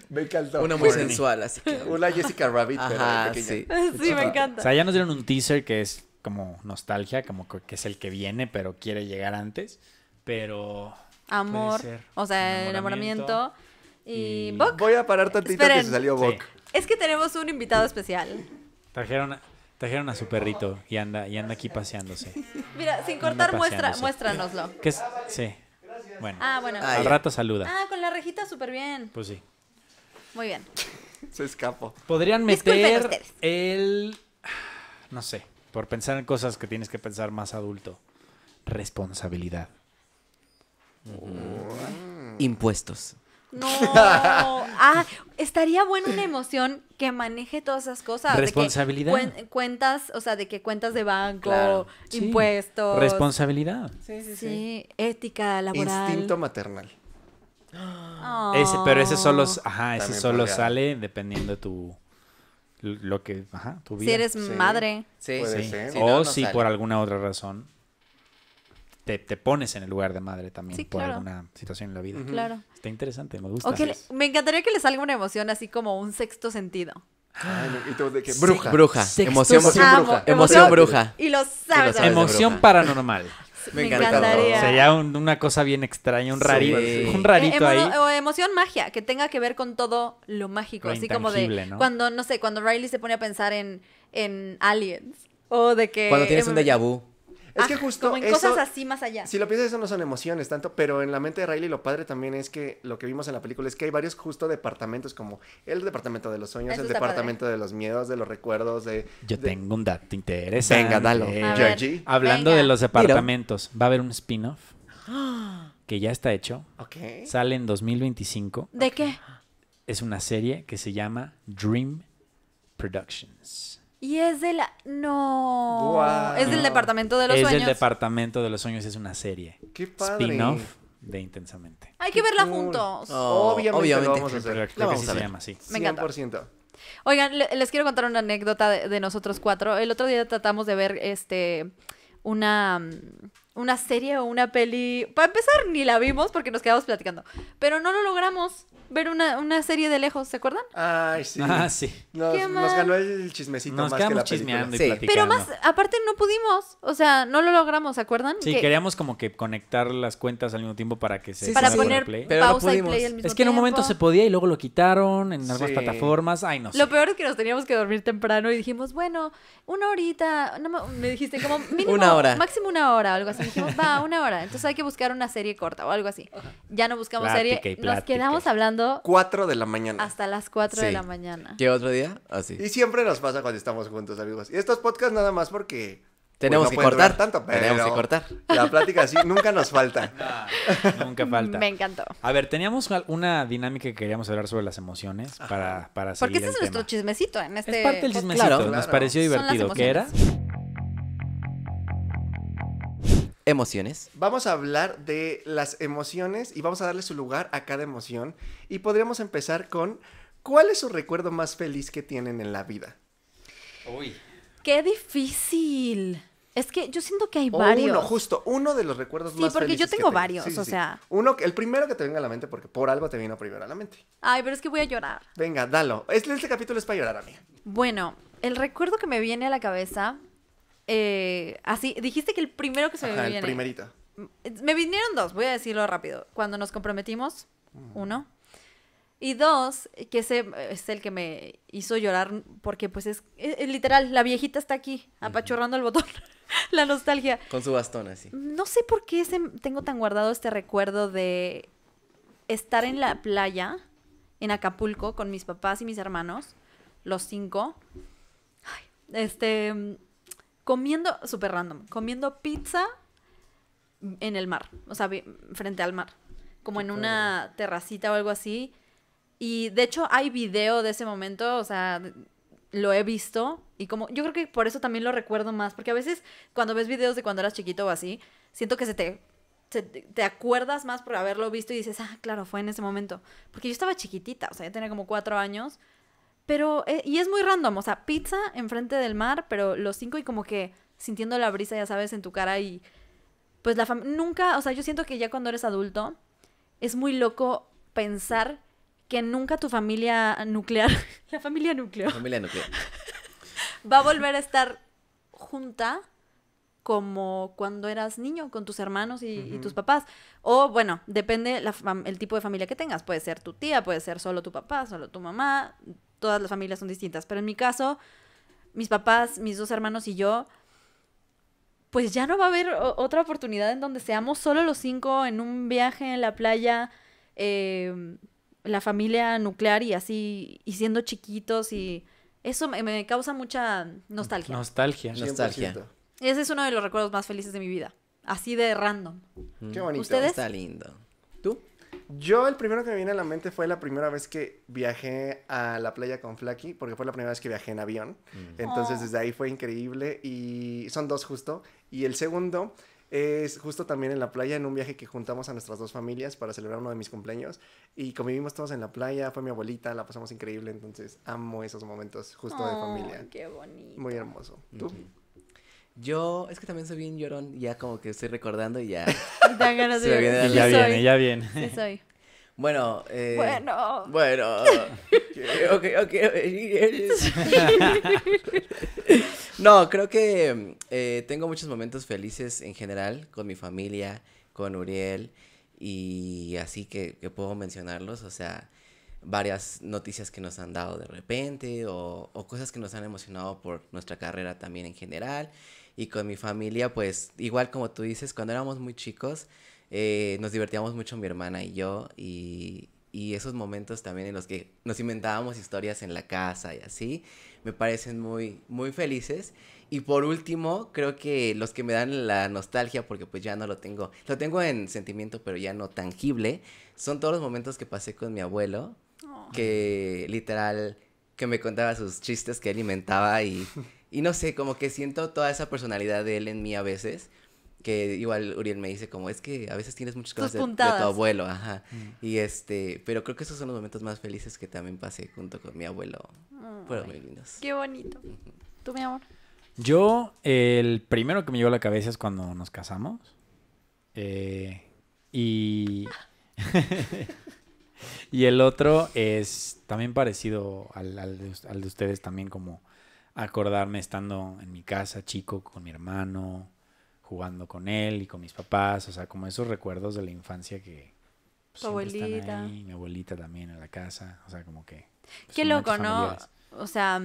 [SPEAKER 3] Me encantó. Una muy sensual, así que. Una Jessica Rabbit, pero sí.
[SPEAKER 1] sí, me encanta. O sea, ya nos dieron un teaser que es como nostalgia, como que es el que viene, pero quiere llegar antes. Pero. Amor. O sea, enamoramiento. Y. Voy a parar tantito que se salió Bok.
[SPEAKER 2] Es que tenemos un invitado especial.
[SPEAKER 1] Trajeron. A... Trajeron a su perrito y anda, y anda aquí paseándose. Mira, sin cortar, muéstranoslo. que es? Sí. Bueno. Ah, bueno. Ah, Al rato saluda.
[SPEAKER 2] Ah, con la rejita súper bien. Pues sí. Muy bien.
[SPEAKER 1] Se escapó. Podrían meter el. No sé, por pensar en cosas que tienes que pensar más adulto. Responsabilidad. Mm. Impuestos. No.
[SPEAKER 2] Ah, estaría bueno una emoción que maneje todas esas cosas. Responsabilidad. cuentas, o sea, de que cuentas de banco, impuestos.
[SPEAKER 1] Responsabilidad.
[SPEAKER 2] sí, sí, sí. Ética laboral. Instinto
[SPEAKER 1] maternal. Ese, pero ese solo, sale dependiendo de tu lo que, ajá, vida. Si eres madre. o si por alguna otra razón te, pones en el lugar de madre también por alguna situación en la vida. Claro. Está interesante, me gusta.
[SPEAKER 2] me encantaría que le salga una emoción así como un sexto sentido.
[SPEAKER 3] bruja.
[SPEAKER 1] Emoción,
[SPEAKER 2] bruja. Emoción bruja. Y lo sabes. Emoción paranormal. Me, encantaría.
[SPEAKER 1] Sería una cosa bien extraña, un rarito, un rarito eh, eh, ahí.
[SPEAKER 2] O emoción magia, que tenga que ver con todo lo mágico. así como de cuando, no sé, cuando Riley se pone a pensar en, aliens. O de que. Cuando tienes un em, déjà vu. Es ah, que justo. Como en cosas así más allá. Si
[SPEAKER 3] lo piensas, eso no son emociones tanto, pero en la mente de Riley lo padre también es que lo que vimos en la película es que hay varios justo departamentos, como el departamento de los sueños, el departamento de los miedos, de los recuerdos, de.
[SPEAKER 1] Yo tengo un dato interesante. Venga, dalo. Hablando de los departamentos, va a haber un spin-off que ya está hecho. Sale en 2025. ¿De qué? Es una serie que se llama Dream Productions.
[SPEAKER 2] Y es de la. No. Es del Departamento de los Sueños. Es del
[SPEAKER 1] Departamento de los Sueños, es una serie. Qué padre. Spin-off de Intensamente.
[SPEAKER 2] Hay que verla juntos. Oh, obviamente, Lo vamos a
[SPEAKER 1] hacer. Creo que se llama así.
[SPEAKER 3] Me encanta. 100%.
[SPEAKER 2] Oigan, les quiero contar una anécdota de, de, nosotros cuatro. El otro día tratamos de ver este una, mm, una serie o una peli. Para empezar, ni la vimos porque nos quedamos platicando. Pero no lo logramos ver una, serie de lejos, ¿se acuerdan? Ay, sí. Ah, sí.
[SPEAKER 3] Nos, ganó el chismecito Nos más que la
[SPEAKER 1] Pero más,
[SPEAKER 2] aparte no pudimos, o sea, no lo logramos, ¿se acuerdan? Sí, queríamos
[SPEAKER 1] como que conectar las cuentas al mismo tiempo para que se para poner pausa y play al mismo Es que en un momento se podía y luego lo quitaron en algunas plataformas. Ay, no sé. Lo
[SPEAKER 2] peor es que nos teníamos que dormir temprano y dijimos, bueno, una horita, me dijiste como mínimo, Una hora. máximo una hora, algo así. Dijimos, va, una hora, entonces hay que buscar una serie corta o algo así. Ya no buscamos nos quedamos hablando
[SPEAKER 3] 4 de la mañana. Hasta las 4 de la mañana. ¿Qué otro día? Así. Ah, y siempre nos pasa cuando estamos juntos, amigos. Y estos podcasts nada más porque... Pues, Tenemos que cortar. Tanto, Tenemos que cortar. La plática así nunca nos
[SPEAKER 1] falta. nunca falta. Me encantó. A ver, teníamos una dinámica que queríamos hablar sobre las emociones para, para Porque este es nuestro
[SPEAKER 2] chismecito en este. Es parte del chismecito. Nos pareció divertido. ¿Qué era?
[SPEAKER 1] Emociones.
[SPEAKER 2] Vamos a
[SPEAKER 3] hablar de las emociones y vamos a darle su lugar a cada emoción. Y podríamos empezar con, ¿cuál es su recuerdo más feliz que tienen en la vida?
[SPEAKER 1] Uy.
[SPEAKER 2] ¡Qué difícil! Es que yo siento que hay varios. Uno,
[SPEAKER 3] justo, uno de los recuerdos más felices. Sí, porque yo tengo varios, o sea. Uno, el primero que te venga a la mente, porque por algo te vino primero a la mente.
[SPEAKER 2] Ay, pero es que voy a llorar.
[SPEAKER 3] Venga, dalo. Este, capítulo es para llorar, a mí.
[SPEAKER 2] Bueno, el recuerdo que me viene a la cabeza eh, así, dijiste que el primero que se me viene. El primerito. Mm, me vinieron dos, voy a decirlo rápido. Cuando nos comprometimos, mm. uno. Y dos, que ese es el que me hizo llorar porque pues es, literal, la viejita está aquí, apachorrando el botón, la nostalgia.
[SPEAKER 4] Con su bastón así.
[SPEAKER 2] No sé por qué tengo tan guardado este recuerdo de estar en la playa, en Acapulco, con mis papás y mis hermanos, los cinco. Ay, este, comiendo, súper random, comiendo pizza en el mar, o sea, frente al mar, como en una terracita o algo así. Y de hecho hay video de ese momento, o sea, lo he visto y como yo creo que por eso también lo recuerdo más, porque a veces cuando ves videos de cuando eras chiquito o así, siento que se te te, acuerdas más por haberlo visto y dices, ah, claro, fue en ese momento. Porque yo estaba chiquitita, o sea, yo tenía como cuatro años pero, eh, y es muy random, o sea, pizza enfrente del mar, pero los cinco y como que sintiendo la brisa, ya sabes, en tu cara y pues la familia, nunca, o sea, yo siento que ya cuando eres adulto es muy loco pensar que nunca tu familia nuclear, la familia nuclear la familia nuclear. va a volver a estar junta como cuando eras niño con tus hermanos y, tus papás. O bueno, depende el tipo de familia que tengas. Puede ser tu tía, puede ser solo tu papá, solo tu mamá, todas las familias son distintas, pero en mi caso, mis papás, mis dos hermanos y yo, pues ya no va a haber otra oportunidad en donde seamos solo los cinco en un viaje en la playa, em, la familia nuclear y así, y siendo chiquitos y... Eso me, causa mucha nostalgia. Nostalgia. Nostalgia. Ese es uno de los recuerdos más felices de mi vida. Así de random. Qué bonito. Está
[SPEAKER 3] lindo. ¿Tú? Yo el primero que me viene a la mente fue la primera vez que viajé a la playa con Flaky, porque fue la primera vez que viajé en avión. Mm. Entonces oh. desde ahí fue increíble y son dos justo. Y el segundo es justo también en la playa, en un viaje que juntamos a nuestras dos familias para celebrar uno de mis cumpleaños. Y convivimos todos en la playa, fue mi abuelita,
[SPEAKER 4] la pasamos increíble. Entonces amo esos momentos
[SPEAKER 2] justo de familia. Qué bonito.
[SPEAKER 4] Muy hermoso. ¿Tú? Yo, es que también soy bien llorón, ya como que estoy recordando y ya. Ya viene,
[SPEAKER 2] ya viene. Eh,
[SPEAKER 4] bueno, bueno. Bueno. ok, ok. no, creo que eh, tengo muchos momentos felices en general con mi familia, con Uriel y así que, puedo mencionarlos. O sea, varias noticias que nos han dado de repente o, o, cosas que nos han emocionado por nuestra carrera también en general y con mi familia, pues igual como tú dices, cuando éramos muy chicos, eh, nos divertíamos mucho mi hermana y yo y, y esos momentos también en los que nos inventábamos historias en la casa y así, me parecen muy, muy felices. Y por último, creo que los que me dan la nostalgia, porque pues ya no lo tengo, lo tengo en sentimiento, pero ya no tangible, son todos los momentos que pasé con mi abuelo, oh. que literal, que me contaba sus chistes que él inventaba y Y no sé, como que siento toda esa personalidad de él en mí a veces. Que igual Uriel me dice como, es que a veces tienes muchas cosas de, tu abuelo, ajá. Mm. Y este, pero creo que esos son los momentos más felices que también pasé junto con mi
[SPEAKER 1] abuelo.
[SPEAKER 2] Mm. Fueron muy lindos. Qué bonito. ¿Tú, mi amor?
[SPEAKER 1] Yo, el primero que me llegó a la cabeza es cuando nos casamos. Eh, y... y el otro es también parecido al, al de ustedes, también como acordarme estando en mi casa, chico, con mi hermano, jugando con él y con mis papás, o sea, como esos recuerdos de la infancia que su pues, abuelita. mi abuelita también en la casa, o sea, como que... Pues, Qué loco, ¿no?
[SPEAKER 2] O sea,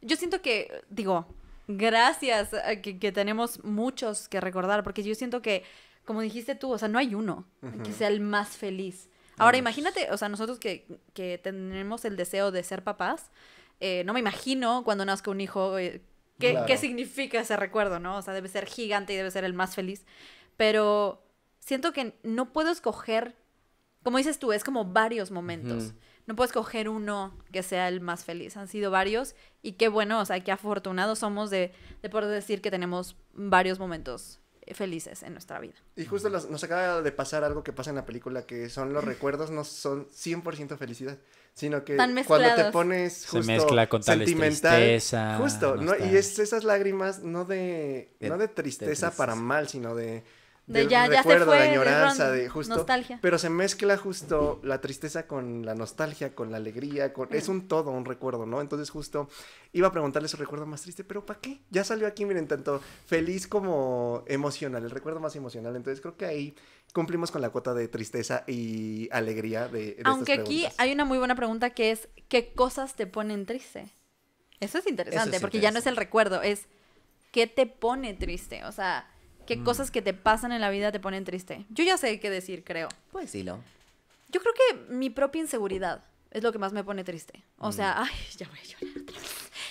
[SPEAKER 2] yo siento que, digo, gracias que, tenemos muchos que recordar, porque yo siento que, como dijiste tú, o sea, no hay uno que sea el más feliz. Ahora, imagínate, o sea, nosotros que, que tenemos el deseo de ser papás, eh, no me imagino cuando nazca un hijo eh, qué, significa ese recuerdo, ¿no? O sea, debe ser gigante y debe ser el más feliz. Pero siento que no puedo escoger, como dices tú, es como varios momentos. No puedo escoger uno que sea el más feliz. Han sido varios y qué bueno, o sea, qué afortunados somos de, poder decir que tenemos varios momentos eh, felices en nuestra vida.
[SPEAKER 3] Y justo nos acaba de pasar algo que pasa en la película, que son los recuerdos no son 100% felicidad sino que cuando te pones justo se mezcla con sentimental, justo, no, y es esas lágrimas no de, no de tristeza para mal, sino de de ya, ya recuerdo, se fue, de añoranza, justo. Nostalgia. Pero se mezcla justo la tristeza con la nostalgia, con la alegría, con. Es un todo, un recuerdo, ¿no? Entonces, justo iba a preguntarle su recuerdo más triste, pero ¿para qué? Ya salió aquí, miren, tanto feliz como emocional, el recuerdo más emocional. Entonces creo que ahí cumplimos con la cuota de tristeza y alegría de. de Aunque aquí
[SPEAKER 2] hay una muy buena pregunta que es: ¿qué cosas te ponen triste? Eso es interesante, porque ya no es el recuerdo, es ¿qué te pone triste? O sea Mm. cosas que te pasan en la vida te ponen triste. Yo ya sé qué decir, creo. Pues dilo. Yo creo que mi propia inseguridad es lo que más me pone triste. O sea, mm. ay, ya voy a llorar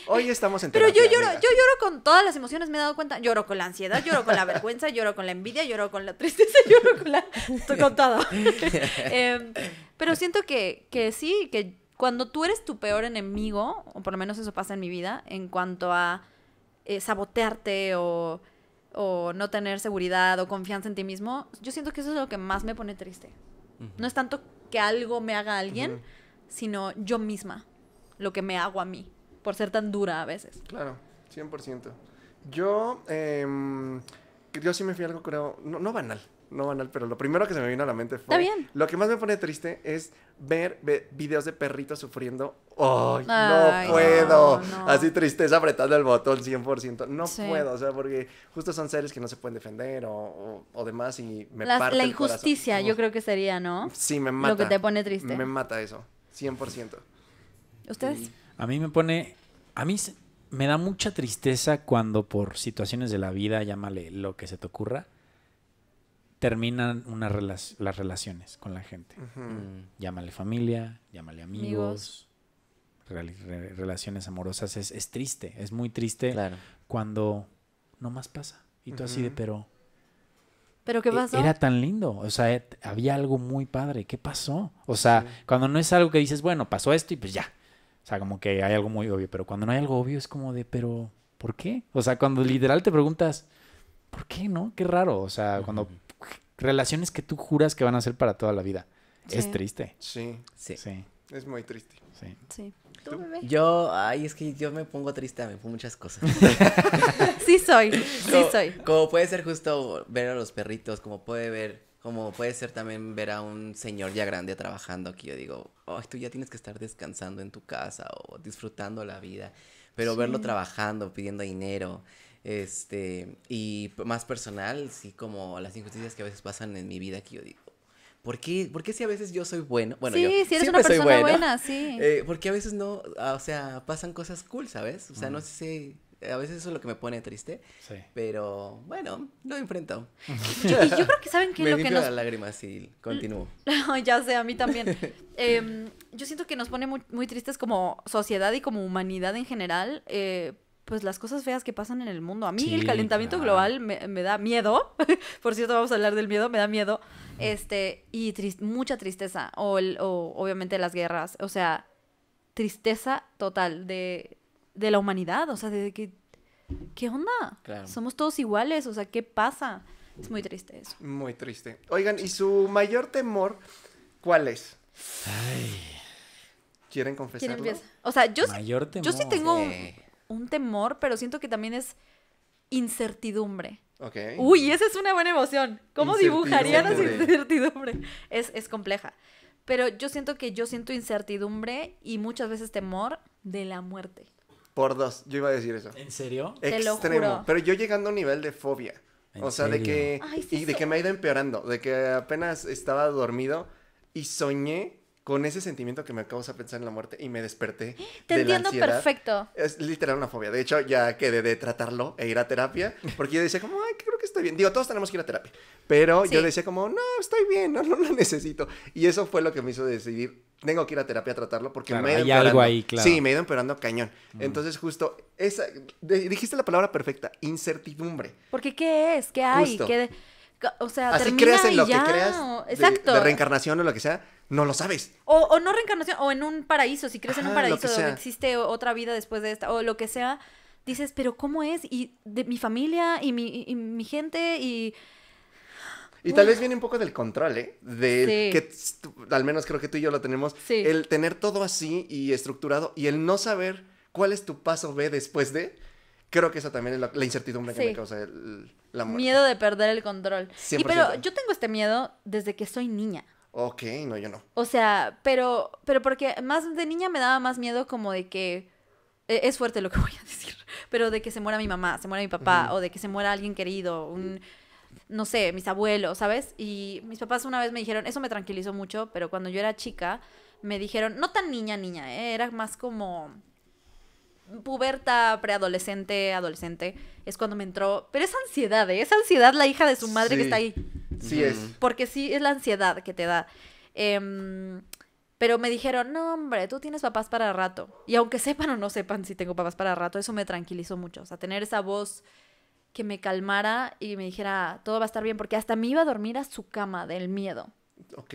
[SPEAKER 4] Hoy estamos en
[SPEAKER 3] Pero yo lloro, yo
[SPEAKER 2] lloro con todas las emociones, me he dado cuenta. Lloro con la ansiedad, lloro con la vergüenza, lloro con la envidia, lloro con la tristeza, lloro con la... todo. Em, pero siento que, sí, que cuando tú eres tu peor enemigo, o por lo menos eso pasa en mi vida, en cuanto a eh, sabotearte o o no tener seguridad o confianza en ti mismo, yo siento que eso es lo que más me pone triste. No es tanto que algo me haga alguien, sino yo misma, lo que me hago a mí, por ser tan dura a veces. Claro,
[SPEAKER 3] 100%. Yo, eh, yo sí me fui algo, creo, no banal, no banal, pero lo primero que se me vino a la mente fue... bien. Lo que más me pone triste es ver videos de perritos sufriendo. ¡Ay, no puedo! Así tristeza apretando el botón 100%. No puedo, o sea, porque justo son seres que no se pueden defender o, demás y me la, La injusticia yo creo que sería, ¿no? Sí, me mata. Lo que te pone triste. Me mata eso, 100%.
[SPEAKER 2] ¿Ustedes?
[SPEAKER 1] A mí me pone... A mí me da mucha tristeza cuando por situaciones de la vida, llámale lo que se te ocurra, terminan las relaciones con la gente. Mm. llámale familia, llámale amigos. relaciones amorosas es, triste, es muy triste Cuando no más pasa. Y tú así de, pero...
[SPEAKER 2] ¿Pero qué e-, pasó? Era tan lindo,
[SPEAKER 1] o sea, e-, había algo muy padre. ¿Qué pasó? O sea, cuando no es algo que dices, bueno, pasó esto y pues ya. O sea, como que hay algo muy obvio, pero cuando no hay algo obvio es como de, pero, ¿por qué? O sea, cuando literal te preguntas, ¿por qué no? Qué raro. O sea, cuando relaciones que tú juras que van a ser para toda la vida. Es triste. Sí. sí.
[SPEAKER 3] Es muy triste.
[SPEAKER 4] Sí. Sí. Yo, ay, es que yo me pongo triste a pongo muchas cosas. sí soy, sí soy. Como puede ser justo ver a los perritos, como puede ver, como puede ser también ver a un señor ya grande trabajando aquí. yo digo, ay, tú ya tienes que estar descansando en tu casa o disfrutando la vida, pero verlo trabajando, pidiendo dinero, este, y más personal, sí, como las injusticias que a veces pasan en mi vida que yo digo, ¿por qué, si a veces yo soy bueno? Bueno, sí, si eres una persona buena, sí. Eh, porque a veces no, ah, o sea, pasan cosas cool, ¿sabes? O sea, no mm. sé a veces eso es lo que me pone triste. Sí. Pero bueno, lo enfrento. y yo creo que saben que lo que nos... las lágrimas y continúo.
[SPEAKER 2] ya sé, a mí también. Em, yo siento que nos pone muy, muy, tristes como sociedad y como humanidad en general, eh, pues las cosas feas que pasan en el mundo. A mí el calentamiento global me, da miedo. Por cierto, vamos a hablar del miedo, me da miedo. Este, y mucha tristeza. O, el, o, obviamente las guerras. O sea, tristeza total de, la humanidad. O sea, de que. ¿Qué onda? Somos todos iguales. O sea, ¿qué pasa? Es muy triste eso.
[SPEAKER 3] Muy triste. Oigan, ¿y su mayor temor cuál es? ¿Quieren confesarlo?
[SPEAKER 2] O sea, yo, yo sí tengo un temor, pero siento que también es incertidumbre. Okay. Uy, esa es una buena emoción. ¿Cómo dibujarían esa incertidumbre? Es, es compleja. Pero yo siento que yo siento incertidumbre y muchas veces temor de la muerte.
[SPEAKER 3] Por dos, yo iba a decir eso. ¿En serio? Extremo. Te lo Pero yo llegando a un nivel de fobia. O sea, de que. y de que me ha ido empeorando. De que apenas estaba dormido y soñé con ese sentimiento que me acabo de pensar en la muerte y me desperté. Te entiendo perfecto. Es literal una fobia. De hecho, ya quedé de tratarlo e ir a terapia, porque yo decía como, ay, creo que estoy bien. Digo, todos tenemos que ir a terapia, pero yo decía como, no, estoy bien, no, lo necesito. Y eso fue lo que me hizo decidir, tengo que ir a terapia a tratarlo porque me he ido hay algo ahí, claro. Sí, me he ido empeorando cañón. Mm. Entonces, justo, esa, dijiste la palabra perfecta, incertidumbre.
[SPEAKER 2] Porque, ¿qué es? ¿Qué hay? ¿Qué o sea, así creas en lo Exacto. De,
[SPEAKER 3] reencarnación o lo que sea, no lo sabes.
[SPEAKER 2] O, no reencarnación, o en un paraíso, si crees en un paraíso donde existe otra vida después de esta, o lo que sea, dices, pero ¿cómo es? Y de mi familia, y mi, gente, y... Y tal vez viene
[SPEAKER 3] un poco del control, ¿eh? De que al menos creo que tú y yo lo tenemos. El tener todo así y estructurado y el no saber cuál es tu paso B después de creo que esa también es la, incertidumbre que me causa el, la muerte. Miedo
[SPEAKER 2] de perder el control. sí Y pero yo tengo este miedo desde que soy niña.
[SPEAKER 3] Ok, no, yo no.
[SPEAKER 2] O sea, pero, pero porque más de niña me daba más miedo como de que, e, es fuerte lo que voy a decir, pero de que se muera mi mamá, se muera mi papá, o de que se muera alguien querido, un, no sé, mis abuelos, ¿sabes? Y mis papás una vez me dijeron, eso me tranquilizó mucho, pero cuando yo era chica, me dijeron, no tan niña, niña, ¿eh? era más como puberta, preadolescente, adolescente, es cuando me entró. Pero es ansiedad, ¿eh? Es ansiedad la hija de su madre que está ahí. Sí es. Porque sí es la ansiedad que te da. Em, pero me dijeron, no, hombre, tú tienes papás para rato. Y aunque sepan o no sepan si tengo papás para rato, eso me tranquilizó mucho. O sea, tener esa voz que me calmara y me dijera, todo va a estar bien, porque hasta me iba a dormir a su cama del miedo.
[SPEAKER 3] Ok.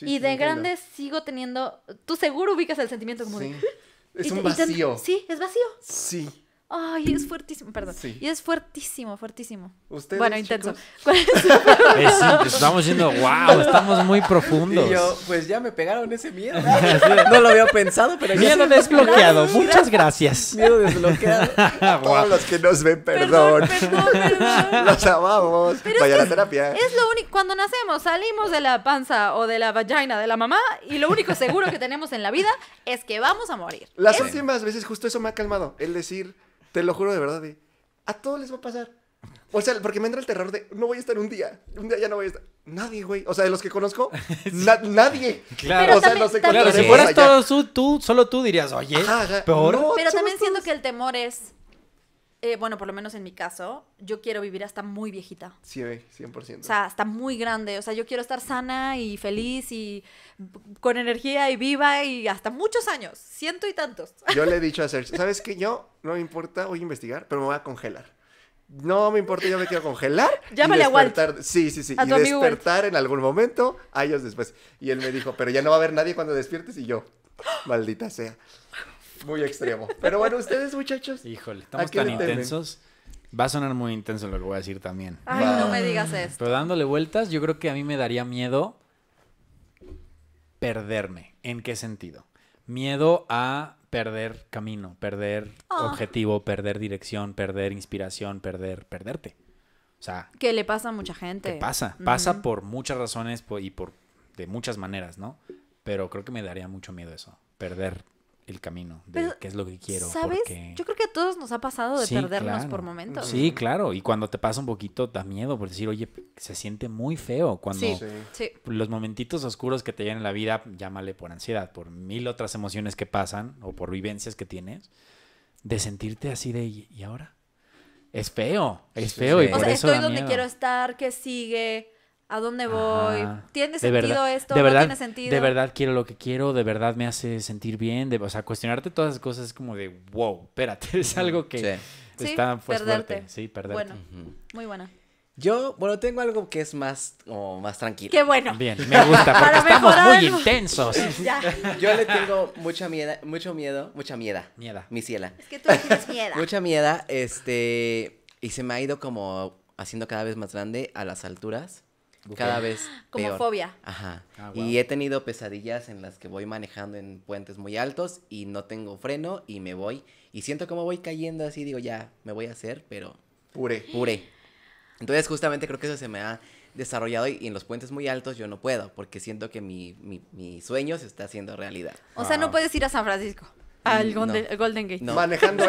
[SPEAKER 3] y de grande
[SPEAKER 2] sigo teniendo, tú seguro ubicas el sentimiento como sí. Es un vacío. sí, es vacío. Sí. Ay, es fuertísimo, perdón. Sí. Y es fuertísimo, fuertísimo. Ustedes, bueno, intenso. es eh, pues, estamos diciendo, wow,
[SPEAKER 1] estamos muy profundos. Y yo,
[SPEAKER 4] pues ya me pegaron ese miedo. No lo había pensado,
[SPEAKER 2] pero
[SPEAKER 1] Miedo desbloqueado, muchas gracias. Miedo desbloqueado. A wow. los que nos ven,
[SPEAKER 3] perdón. perdón, perdón, Los amamos. Vaya la terapia.
[SPEAKER 2] Es lo único, cuando nacemos, salimos de la panza o de la vagina de la mamá y lo único seguro que tenemos en la vida es que vamos a morir. Las
[SPEAKER 3] últimas veces justo eso me ha calmado, el decir te lo juro de verdad, a todos les va a pasar. O sea, porque me entra el terror de no voy a estar un día, un día ya no voy a estar. Nadie, güey. O sea, de los que conozco, nadie. Claro, o sea, también, no sé claro, si fueras
[SPEAKER 1] todo tú, solo tú dirías, oye, pero
[SPEAKER 2] también siento que el temor es eh, bueno, por lo menos en mi caso, yo quiero vivir hasta muy viejita.
[SPEAKER 1] Sí, 100%. O sea,
[SPEAKER 2] hasta muy grande. O sea, yo quiero estar sana y feliz y con energía y viva y hasta muchos años, ciento y tantos.
[SPEAKER 3] Yo le he dicho a Sergio, ¿sabes qué? Yo no me importa, voy a investigar, pero me voy a congelar. No me importa, yo me quiero congelar. Llámale y despertar, a Sí, sí, sí. y despertar en algún momento, años después. Y él me dijo, pero ya no va a haber nadie cuando despiertes y yo. Maldita sea muy extremo. Pero bueno, ustedes, muchachos. Híjole, estamos tan intensos.
[SPEAKER 1] Va a sonar muy intenso lo que voy a decir también. Ay, no me digas esto. Pero dándole vueltas, yo creo que a mí me daría miedo perderme. ¿En qué sentido? Miedo a perder camino, perder ah. objetivo, perder dirección, perder inspiración, perder, perderte. O sea.
[SPEAKER 2] Que le pasa a mucha gente. pasa. Pasa
[SPEAKER 1] por muchas razones y por de muchas maneras, ¿no? Pero creo que me daría mucho miedo eso. Perder el camino de qué es lo que quiero. ¿Sabes? Yo
[SPEAKER 2] creo que a todos nos ha pasado de perdernos por momentos. Sí,
[SPEAKER 1] claro. Y cuando te pasa un poquito, da miedo por decir, oye, se siente muy feo cuando los momentitos oscuros que te llegan en la vida, llámale por ansiedad, por mil otras emociones que pasan o por vivencias que tienes, de sentirte así de, ¿y ahora? Es feo, es feo. Y eso estoy donde quiero
[SPEAKER 2] estar, ¿Qué sigue ¿A dónde voy? ¿Tiene sentido esto? tiene sentido? De verdad
[SPEAKER 1] quiero lo que quiero, de verdad me hace sentir bien. o sea, cuestionarte todas esas cosas es como de, wow, espérate, es algo que está fuerte. Sí, perderte. Bueno, muy buena. Yo, bueno, tengo algo que es más, más tranquilo. Qué bueno. Bien, me gusta, porque estamos muy intensos. Yo le tengo
[SPEAKER 4] mucha miedo, mucho miedo, mucha mieda Mieda. Mi Es que tú tienes miedo. mucha mieda este, y se me ha ido como haciendo cada vez más grande a las alturas. Cada vez Como fobia. Ajá. Ah, y he tenido pesadillas en las que voy manejando en puentes muy altos y no tengo freno y me voy. Y siento como voy cayendo así, digo, ya, me voy a hacer, pero... Pure. Pure. Entonces justamente creo que eso se me ha desarrollado y, en los puentes muy altos yo no puedo porque siento que mi sueño se está haciendo realidad. O sea, no ah. puedes ir a San Francisco. Al mm, Golden, Gate. Manejando,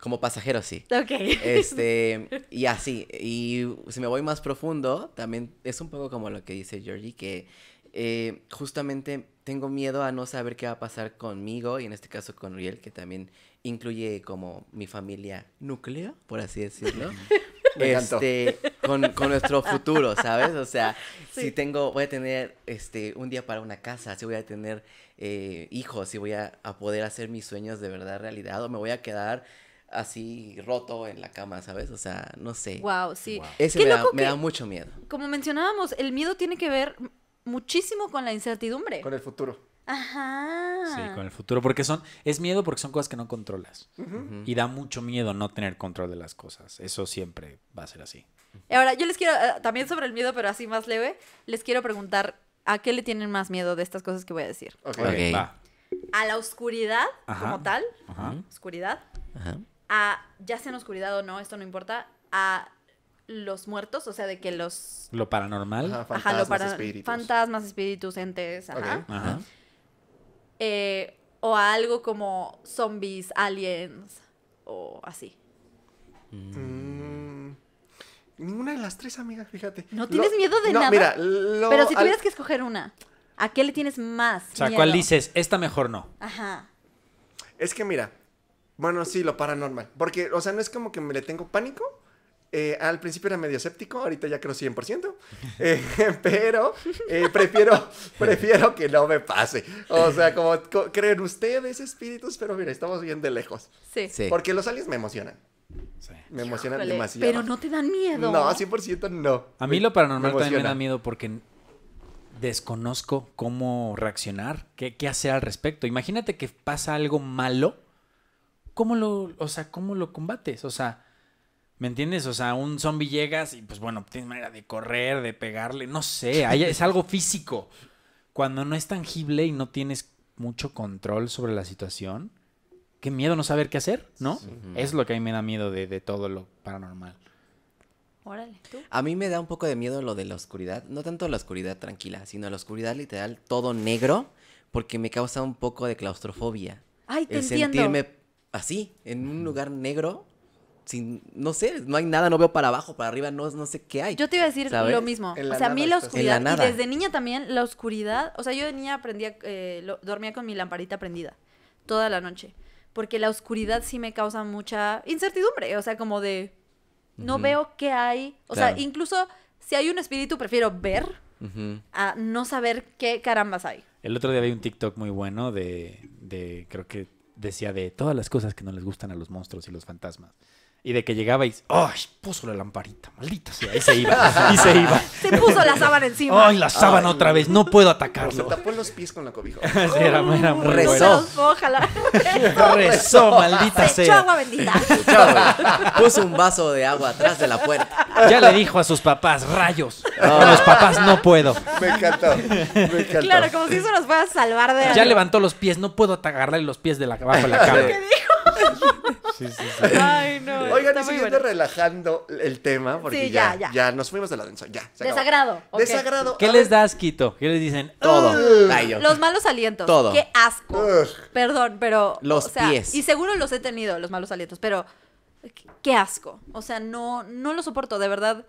[SPEAKER 4] como pasajero sí. Ok. Este, y así. Y si me voy más profundo, también es un poco como lo que dice Georgie, que eh, justamente tengo miedo a no saber qué va a pasar conmigo y en este caso con Riel, que también incluye como mi familia núcleo, por así decirlo. este, con, nuestro futuro, ¿sabes? O sea, si tengo, voy a tener este, un día para una casa, si voy a tener eh, hijos, si voy a, poder hacer mis sueños de verdad realidad o me voy a quedar así roto en la cama, ¿sabes? O sea, no sé.
[SPEAKER 2] Wow, sí. Ese me da mucho miedo. Como mencionábamos, el miedo tiene que ver muchísimo con la incertidumbre.
[SPEAKER 1] Con el futuro.
[SPEAKER 2] Ajá. Sí, con el
[SPEAKER 1] futuro. Porque son. Es miedo porque son cosas que no controlas. Y da mucho miedo no tener control de las cosas. Eso siempre va a ser así.
[SPEAKER 2] Ahora, yo les quiero. Eh, también sobre el miedo, pero así más leve. Les quiero preguntar: ¿a qué le tienen más miedo de estas cosas que voy a decir? A la oscuridad, como tal. Oscuridad. Ajá. A. Ya sea en oscuridad o no, esto no importa. A los muertos, o sea, de que los...
[SPEAKER 1] Lo paranormal. Ajá, fantasmas, espíritus.
[SPEAKER 2] Fantasmas, espíritus, entes, ajá. ajá. Eh, o algo como zombies, aliens o así.
[SPEAKER 3] Mm. Ninguna de las tres, amigas
[SPEAKER 2] fíjate.
[SPEAKER 1] No
[SPEAKER 3] tienes miedo de nada. Pero si tuvieras que
[SPEAKER 2] escoger una, ¿a qué le tienes más?
[SPEAKER 1] O sea, ¿cuál dices? Esta mejor no. Ajá.
[SPEAKER 3] Es que mira, bueno, sí, lo paranormal. Porque, o sea, no es como que me le tengo pánico, eh, al principio era medio escéptico, ahorita ya creo 100%, eh, pero eh, prefiero, prefiero que no me pase. O sea, como creen ustedes espíritus, pero mira, estamos bien de lejos. Sí. sí. Porque los aliens me emocionan. Sí. Me emocionan demasiado. Pero no te dan miedo. No, 100% no.
[SPEAKER 1] A mí lo paranormal también me da miedo porque desconozco cómo reaccionar, qué, qué hacer al respecto. Imagínate que pasa algo malo. ¿Cómo lo, o sea, cómo lo combates? O sea, ¿Me entiendes? O sea, un zombie llegas y pues bueno, tienes manera de correr, de pegarle, no sé, es algo físico. Cuando no es tangible y no tienes mucho control sobre la situación, qué miedo no saber qué hacer, ¿no? Es lo que a mí me da miedo de, todo lo paranormal. Órale, A mí me da un
[SPEAKER 4] poco de miedo lo de la oscuridad, no tanto la oscuridad tranquila, sino la oscuridad literal todo negro, porque me causa un poco de claustrofobia. Ay, te El entiendo. sentirme así, en un lugar negro, sin, no sé, no hay nada, no veo para abajo, para arriba, no, no sé qué hay. Yo
[SPEAKER 2] te iba a decir lo mismo. o sea, a mí la oscuridad, y desde niña también, la oscuridad, o sea, yo de niña aprendía, eh, dormía con mi lamparita prendida toda la noche, porque la oscuridad sí me causa mucha incertidumbre, o sea, como de, no veo qué hay, o sea, incluso si hay un espíritu, prefiero ver a no saber qué carambas hay.
[SPEAKER 1] El otro día vi un TikTok muy bueno de, de creo que decía de todas las cosas que no les gustan a los monstruos y los fantasmas. Y de que llegaba y, ¡ay! Puso la lamparita, maldita sea. Y se iba, y se iba. Se puso la sábana encima. ¡Ay, la sábana otra vez! No puedo atacarlo. Se
[SPEAKER 2] tapó los pies con la
[SPEAKER 1] cobija. era, Rezó.
[SPEAKER 2] Ojalá. Rezó, maldita sea. Echó agua
[SPEAKER 1] bendita. Puso
[SPEAKER 4] un vaso de agua atrás de la puerta.
[SPEAKER 1] Ya le dijo a sus papás, rayos. Ah. A los papás no puedo. Me encantó, me encantó. Claro, como si eso
[SPEAKER 2] nos fuera a salvar de... Ya levantó
[SPEAKER 1] los pies, no puedo atacarle los pies de la Bajo la cama. Sí, sí, sí. Ay, no. Oigan, y
[SPEAKER 3] relajando el
[SPEAKER 1] tema, porque ya, ya, ya. nos fuimos de la densa. Ya. se Desagrado.
[SPEAKER 2] Desagrado.
[SPEAKER 1] ¿Qué les das, Quito? ¿Qué les dicen? Todo. Los
[SPEAKER 2] malos alientos. Todo. Qué asco. Perdón, pero. Los pies. Y seguro los he tenido, los malos alientos, pero. Qué asco. O sea, no, no lo soporto, de verdad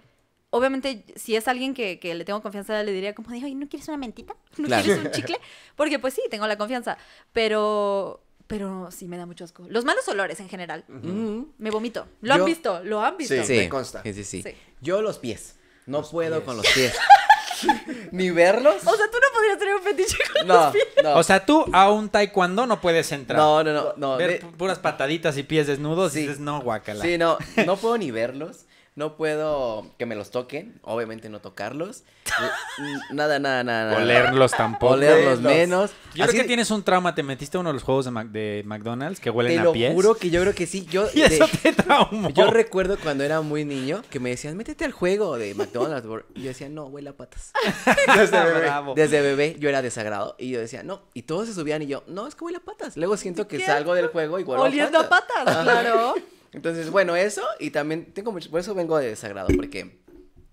[SPEAKER 2] obviamente, si es alguien que, le tengo confianza, le diría como, ay, ¿no quieres una mentita? ¿No quieres un chicle? Porque pues sí, tengo la confianza. Pero pero sí me da mucho asco. Los malos olores en general. Mm, me vomito. Lo han visto, lo han visto. Sí, sí. me consta. Sí, sí, sí,
[SPEAKER 4] Yo los pies. No
[SPEAKER 1] puedo con los pies. Ni verlos. O
[SPEAKER 2] sea, tú no podrías tener un fetiche con los pies. No. O
[SPEAKER 1] sea, tú a un taekwondo no puedes entrar. No, no, no. no Ver puras pataditas y pies desnudos
[SPEAKER 4] y dices, no, guacala. Sí, no, no puedo ni verlos no puedo que me los toquen, obviamente no tocarlos. nada, nada, nada, Olerlos tampoco. Olerlos menos.
[SPEAKER 1] Yo creo que tienes un trauma, te metiste a uno de los juegos de, McDonald's que huelen a pies. Te lo juro que yo creo que sí.
[SPEAKER 4] Yo, Yo recuerdo cuando era muy niño que me decían, métete al juego de McDonald's. Y yo decía, no, huele a patas.
[SPEAKER 1] Desde bebé.
[SPEAKER 4] Desde bebé yo era desagrado. Y yo decía, no. Y todos se subían y yo, no, es que huele a patas. Luego siento que salgo del juego y huele a patas. Oliendo a patas, claro. Entonces, bueno, eso y también tengo mucho, por eso vengo de desagrado, porque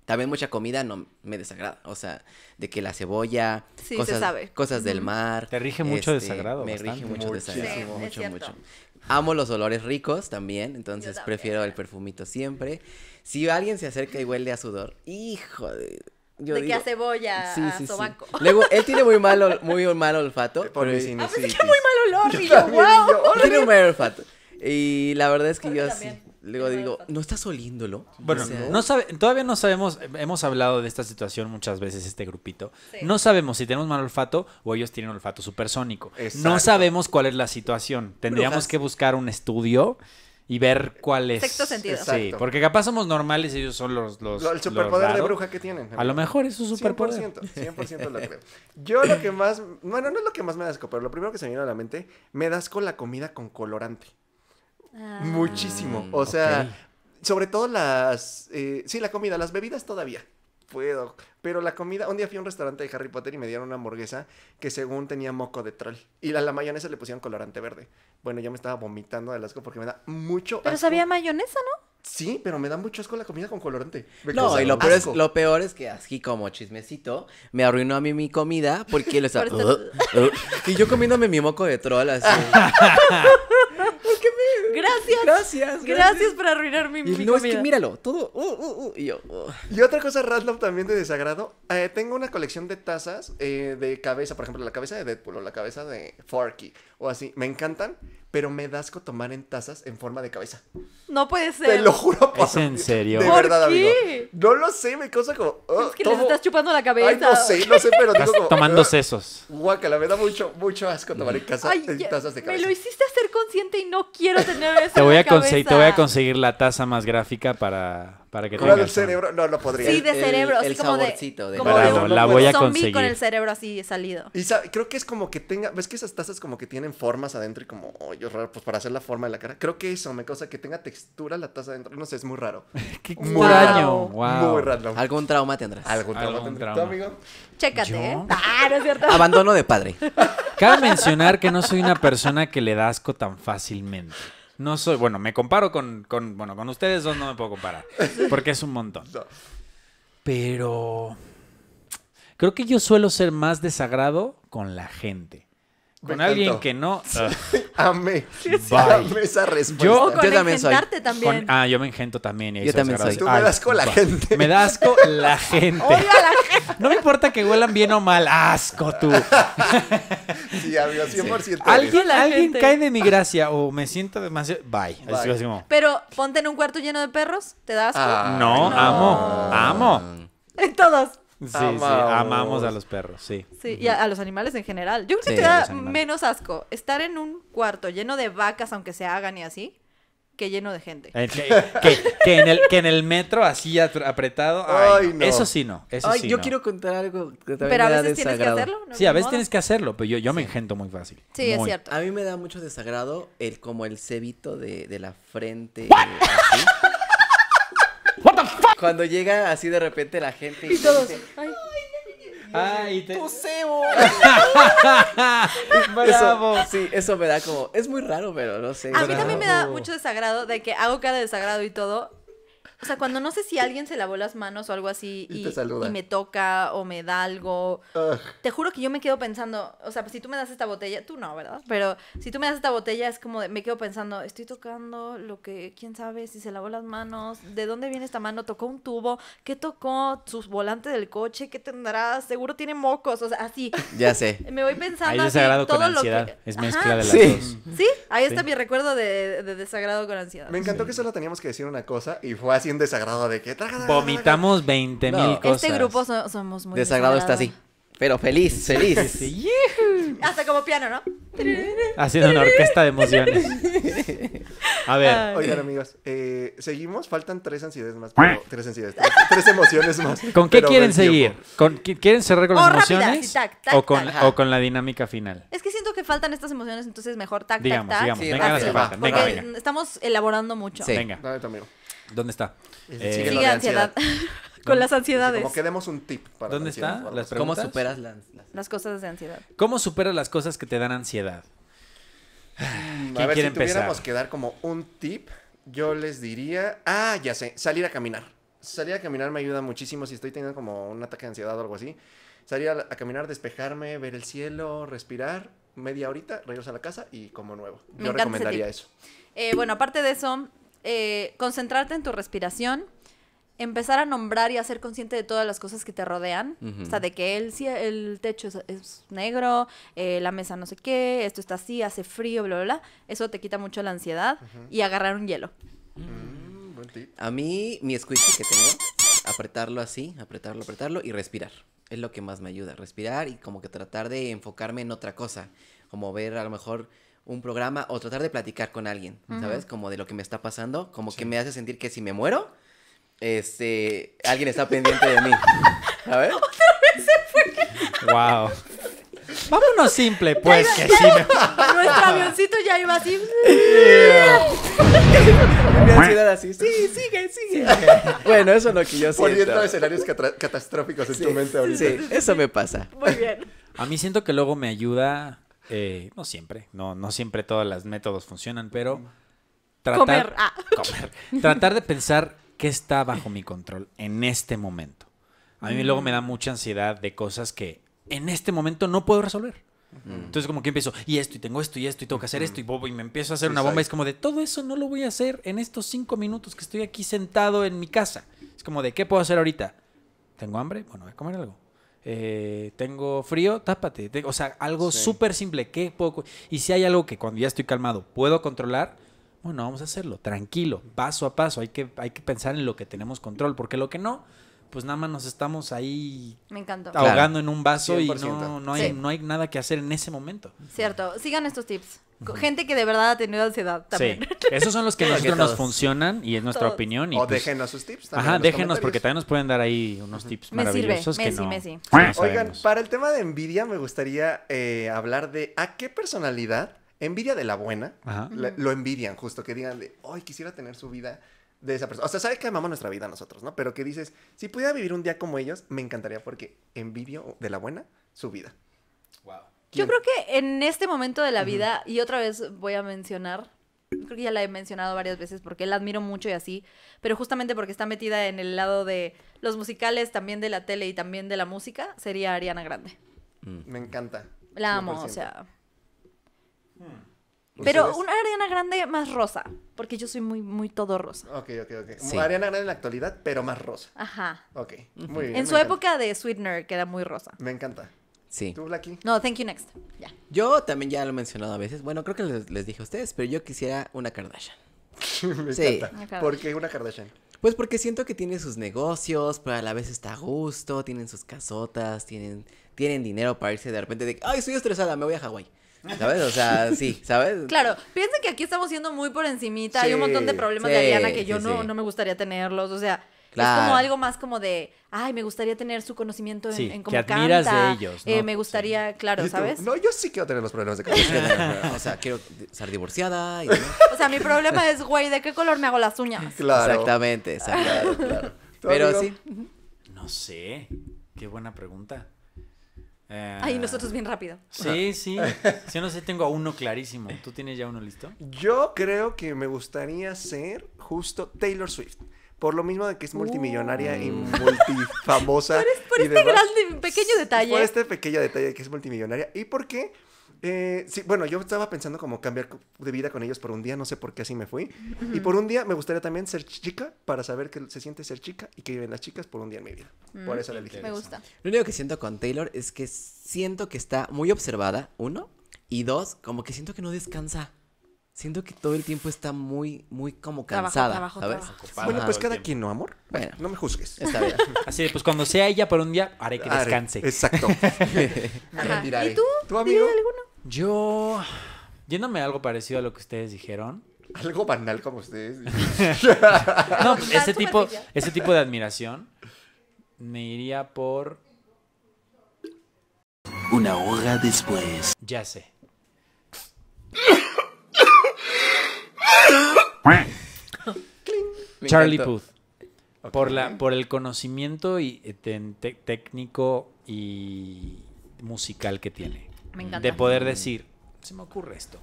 [SPEAKER 4] también mucha comida no me desagrada. O sea, de que la cebolla, cosas, cosas del mar. Te rige mucho este, desagrado. Me rige mucho, desagrado. Sí, mucho, mucho. Amo los olores ricos también, entonces prefiero el perfumito siempre. Si alguien se acerca y huele a sudor, hijo de... de que a
[SPEAKER 2] cebolla, a sobaco. Luego, él tiene
[SPEAKER 4] muy mal, muy mal olfato. Por pero, tiene ah, muy mal
[SPEAKER 2] olor, y wow.
[SPEAKER 4] Tiene un mal olfato. Y la verdad es que yo así.
[SPEAKER 1] Luego digo, ¿no estás oliéndolo? Bueno, no todavía no sabemos, eh, hemos hablado de esta situación muchas veces, este grupito. No sabemos si tenemos mal olfato o ellos tienen olfato supersónico. No sabemos cuál es la situación. Tendríamos que buscar un estudio y ver cuál es. Sexto sentido. Sí, porque capaz somos normales y ellos son los. los el superpoder de bruja que tienen. A lo mejor es un
[SPEAKER 3] superpoder. 100%, 100% lo creo. Yo lo que más. Bueno, no es lo que más me dasco, pero lo primero que se me viene a la mente, me dasco la comida con colorante.
[SPEAKER 5] Muchísimo. Ah. O sea,
[SPEAKER 3] sobre todo las... Eh, sí, la comida, las bebidas todavía puedo. Pero la comida, un día fui a un restaurante de Harry Potter y me dieron una hamburguesa que según tenía moco de troll. Y a la mayonesa le pusieron colorante verde. Bueno, yo me estaba vomitando del asco porque me da
[SPEAKER 2] mucho Pero sabía mayonesa, ¿no?
[SPEAKER 3] Sí, pero me da mucho asco la comida con colorante. no, y lo
[SPEAKER 4] peor, es, que así como chismecito, me arruinó a mí mi comida porque lo estaba y yo comiéndome mi moco de troll así. Gracias.
[SPEAKER 2] Gracias. Gracias por arruinar mi, y No, es que míralo,
[SPEAKER 3] todo. Uh, uh, uh, y, yo, y otra cosa, Ratlop también de desagrado. Eh, tengo una colección de tazas eh, de cabeza, por ejemplo, la cabeza de Deadpool o la cabeza de Forky o así. Me encantan, pero me dasco tomar en tazas en forma de cabeza.
[SPEAKER 1] No puede ser. Te lo juro por ¿Es en serio? De ¿Por verdad, qué?
[SPEAKER 3] No lo sé, me causa como.
[SPEAKER 2] Oh, es que les estás chupando la cabeza.
[SPEAKER 1] Ay, no sé, no sé, pero digo como. Tomando sesos.
[SPEAKER 3] la me da mucho, mucho asco tomar en, casa, en tazas
[SPEAKER 2] de cabeza. Me lo hiciste hacer consciente y no quiero tener eso. te voy a
[SPEAKER 1] conseguir la taza más gráfica para para que tenga el
[SPEAKER 3] cerebro, no, lo podría. Sí, de cerebro, el, así como de,
[SPEAKER 2] la voy a conseguir. con el cerebro así salido. creo que es como que
[SPEAKER 3] tenga, ¿ves que esas tazas como que tienen formas adentro y como hoyos raros pues para hacer la forma de la cara? Creo que eso me causa que tenga textura la taza adentro, no sé, es muy raro. muy wow. Raro. Muy raro. Algún trauma tendrás. Algún trauma
[SPEAKER 2] amigo. Chécate. ¿eh? Ah, cierto. Abandono de padre.
[SPEAKER 1] Cabe mencionar que no soy una persona que le da asco tan fácilmente. No soy, bueno, me comparo con, con, bueno, con ustedes dos no me puedo comparar, porque es un montón. Pero creo que yo suelo ser más desagrado con la gente con alguien que no. ame Amé esa respuesta. Yo, con yo también soy. también. ah, yo me engento también. y Yo también soy. Tú me dasco das con la gente. Me das la gente. Odio a la gente. No me importa que huelan bien o mal. Asco tú.
[SPEAKER 3] Sí, amigo, 100%. eres. Alguien,
[SPEAKER 1] alguien cae de mi gracia o me siento demasiado. Bye.
[SPEAKER 2] Pero ponte en un cuarto lleno de perros, te das asco? Ah, no, amo, amo. En todos.
[SPEAKER 5] Sí, amamos. sí, amamos a los perros, sí.
[SPEAKER 1] Sí, y a, los
[SPEAKER 2] animales en general. Yo creo que te da menos asco estar en un cuarto lleno de vacas, aunque se hagan y así, que lleno de gente.
[SPEAKER 1] Eh, que, en el, que en el metro así apretado. Eso sí no. yo quiero contar algo Pero a veces tienes que hacerlo. Sí, a veces tienes que hacerlo, pero yo, yo me engento muy fácil. Sí, es cierto.
[SPEAKER 4] A mí me da mucho desagrado el como el cebito de, la frente. Cuando llega así de repente la gente y, todos, ay, te...
[SPEAKER 2] ¡Bravo!
[SPEAKER 4] sí, eso me da como, es muy raro, pero no sé. A mí también me da mucho
[SPEAKER 2] desagrado de que hago cara de desagrado y todo, o sea, cuando no sé si alguien se lavó las manos o algo así y, me toca o me da algo. Te juro que yo me quedo pensando, o sea, pues, si tú me das esta botella, tú no, ¿verdad? Pero si tú me das esta botella es como me quedo pensando, estoy tocando lo que, quién sabe, si se lavó las manos, de dónde viene esta mano, tocó un tubo, qué tocó, sus volantes del coche, qué tendrá, seguro tiene mocos, o sea, así.
[SPEAKER 4] Ya sé. Me voy pensando. Ahí
[SPEAKER 2] desagrado con ansiedad. Es mezcla
[SPEAKER 1] de las sí. Sí, ahí está
[SPEAKER 2] mi recuerdo de, desagrado con ansiedad. Me encantó que
[SPEAKER 3] solo teníamos que decir una cosa y fue así desagrado de que... Vomitamos
[SPEAKER 1] 20 mil no. Este
[SPEAKER 3] cosas. Este grupo
[SPEAKER 2] somos muy... Desagrado está así.
[SPEAKER 4] Pero
[SPEAKER 3] feliz, feliz.
[SPEAKER 2] Hasta como piano, ¿no? Haciendo una orquesta de emociones. A ver.
[SPEAKER 3] Oigan, amigos, eh, seguimos. Faltan tres ansiedades más. tres ansiedades.
[SPEAKER 5] Tres, emociones
[SPEAKER 3] más. ¿Con qué quieren seguir?
[SPEAKER 1] ¿Con, ¿Quieren cerrar con las emociones? o, con, o, con, la dinámica final.
[SPEAKER 2] Es que siento que faltan estas emociones, entonces mejor tac, tac, tac. Digamos, venga, venga, Estamos elaborando mucho. Venga.
[SPEAKER 1] Dale, amigo. ¿Dónde está? Eh, eh, sigue ansiedad. Con las ansiedades. Como que demos un tip para ¿Dónde está? Las ¿Cómo superas las,
[SPEAKER 2] cosas de ansiedad?
[SPEAKER 1] ¿Cómo superas las cosas que te dan ansiedad? Mm, ¿Quién a ver, si tuviéramos
[SPEAKER 3] que dar como un tip, yo les diría, ah, ya sé, salir a caminar. Salir a caminar me ayuda muchísimo si estoy teniendo como un ataque de ansiedad o algo así. Salir a, caminar, despejarme, ver el cielo, respirar, media horita, regresar a la casa y como nuevo. Yo recomendaría eso.
[SPEAKER 2] Eh, bueno, aparte de eso, eh, concentrarte en tu respiración, empezar a nombrar y a ser consciente de todas las cosas que te rodean. hasta O sea, de que el, el techo es, negro, eh, la mesa no sé qué, esto está así, hace frío, bla, bla, bla. Eso te quita mucho la ansiedad y agarrar un hielo.
[SPEAKER 4] Mm, a mí, mi squishy que tengo, apretarlo así, apretarlo, apretarlo y respirar. Es lo que más me ayuda, respirar y como que tratar de enfocarme en otra cosa. Como ver a lo mejor un programa o tratar de platicar con alguien, ¿sabes? Como de lo que me está pasando, como que me hace sentir que si me muero, este, alguien está pendiente de mí,
[SPEAKER 1] ¿sabes? Otra vez se fue. Wow. Vámonos simple, pues, que sí
[SPEAKER 2] Nuestro avioncito ya iba así.
[SPEAKER 4] así, sí, sigue, sigue.
[SPEAKER 1] Bueno, eso es lo que yo siento. Poniendo escenarios catastróficos en tu mente ahorita. Sí, eso me pasa. Muy bien. A mí siento que luego me ayuda eh, no siempre, no, no siempre todos los métodos funcionan, pero tratar, ah. tratar de pensar qué está bajo mi control en este momento. A mí luego me da mucha ansiedad de cosas que en este momento no puedo resolver. Entonces como que empiezo, y esto, y tengo esto, y esto, y tengo que hacer esto, y, bobo, y me empiezo a hacer una bomba. es como de, todo eso no lo voy a hacer en estos cinco minutos que estoy aquí sentado en mi casa. Es como de, ¿qué puedo hacer ahorita? ¿Tengo hambre? Bueno, voy a comer algo eh, tengo frío, tápate. O sea, algo súper simple, que poco. Y si hay algo que cuando ya estoy calmado puedo controlar, bueno, vamos a hacerlo, tranquilo, paso a paso. Hay que, hay que pensar en lo que tenemos control, porque lo que no, pues nada más nos estamos ahí ahogando en un vaso y no hay nada que hacer en ese momento.
[SPEAKER 2] Cierto, sigan estos tips. Gente que de verdad ha tenido ansiedad también. Sí. Esos son los que nosotros nos funcionan y es nuestra opinión. o pues déjenos sus tips también. Ajá,
[SPEAKER 1] déjenos porque también nos pueden dar ahí unos tips me sirve. que Messi. Oigan,
[SPEAKER 3] para el tema de envidia me gustaría eh, hablar de a qué personalidad, envidia de la buena, lo envidian justo, que digan de, ay, quisiera tener su vida de esa persona. O sea, sabe que amamos nuestra vida nosotros, ¿no? Pero que dices, si pudiera vivir un día como ellos, me encantaría porque envidio de la buena su vida.
[SPEAKER 2] Yo creo que en este momento de la vida, y otra vez voy a mencionar, creo que ya la he mencionado varias veces porque la admiro mucho y así, pero justamente porque está metida en el lado de los musicales, también de la tele y también de la música, sería Ariana Grande.
[SPEAKER 3] Mm. Me encanta. La amo, o sea.
[SPEAKER 2] Hmm. Pero una Ariana Grande más rosa, porque yo soy muy, muy todo rosa. Ok,
[SPEAKER 3] ok, ok. Ariana Grande en la actualidad, pero más rosa. Ajá. Ok, muy bien. En su época
[SPEAKER 2] de Sweetener queda muy rosa. Me encanta. Sí. No, thank you next. Ya.
[SPEAKER 4] Yo también ya lo he mencionado a veces. Bueno, creo que les, dije a ustedes, pero yo quisiera una Kardashian. Me Encanta. ¿Por qué una Kardashian? Pues porque siento que tiene sus negocios, pero a la vez está a gusto, tienen sus casotas, tienen, tienen dinero para irse de repente de, ay, estoy estresada, me voy a Hawái. ¿Sabes? O sea, sí, ¿sabes? Claro,
[SPEAKER 2] piensen que aquí estamos siendo muy por encimita, hay un montón de problemas de Ariana que yo no, no me gustaría tenerlos, o sea, es como algo más como de, ay, me gustaría tener su conocimiento en, como cómo eh, me gustaría, claro, ¿sabes? No,
[SPEAKER 4] yo sí quiero tener los problemas de cabello. o sea, quiero ser divorciada. Y...
[SPEAKER 2] o sea, mi problema es, güey, ¿de qué color me hago las uñas?
[SPEAKER 1] Claro. Exactamente, exactamente. Pero sí. No sé. Qué buena pregunta. Eh, ay, nosotros bien rápido. Sí, sí. Yo no sé, tengo a uno clarísimo. ¿Tú tienes ya uno listo?
[SPEAKER 3] Yo creo que me gustaría ser justo Taylor Swift. Por lo mismo de que es multimillonaria y uh. multifamosa. por, este pequeño detalle. Por este pequeño detalle de que es multimillonaria. ¿Y por qué? Eh, bueno, yo estaba pensando como cambiar de vida con ellos por un día, no sé por qué así me fui. Y por un día me gustaría también ser chica para saber que se siente ser chica y que viven las chicas por un día en mi vida. Mm, por eso la elegí. Me gusta.
[SPEAKER 4] Lo único que siento con Taylor es que siento que está muy observada, uno, y dos, como que siento que no descansa. Siento que todo el tiempo está muy, muy como
[SPEAKER 3] cansada, Bueno, pues cada quien,
[SPEAKER 1] ¿no, amor? Bueno. No me juzgues. Está bien. Así, pues cuando sea ella por un día, haré que descanse. exacto. ¿Y tú? ¿Tú, amigo? Alguno? Yo... Yéndome algo parecido a lo que ustedes dijeron. Algo banal como ustedes. no, ese tipo, ese tipo de admiración me iría por... Una hora después. Ya sé. Charlie Puth. Por, la, por el conocimiento y, eh, técnico y musical que tiene. Me encanta. De poder decir, se me ocurre esto.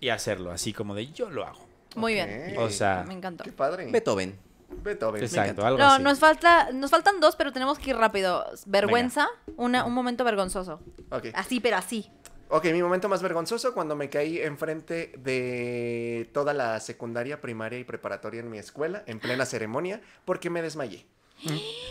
[SPEAKER 1] Y hacerlo, así como de yo lo hago. Muy bien. O sea, me
[SPEAKER 2] encantó. Beethoven.
[SPEAKER 1] Exacto, no, Nos,
[SPEAKER 2] falta, nos faltan dos, pero tenemos que ir rápido. Vergüenza, un momento vergonzoso. Así, pero así.
[SPEAKER 3] Ok, mi momento más vergonzoso cuando me caí enfrente de toda la secundaria, primaria y preparatoria en mi escuela, en plena ceremonia, porque me desmayé.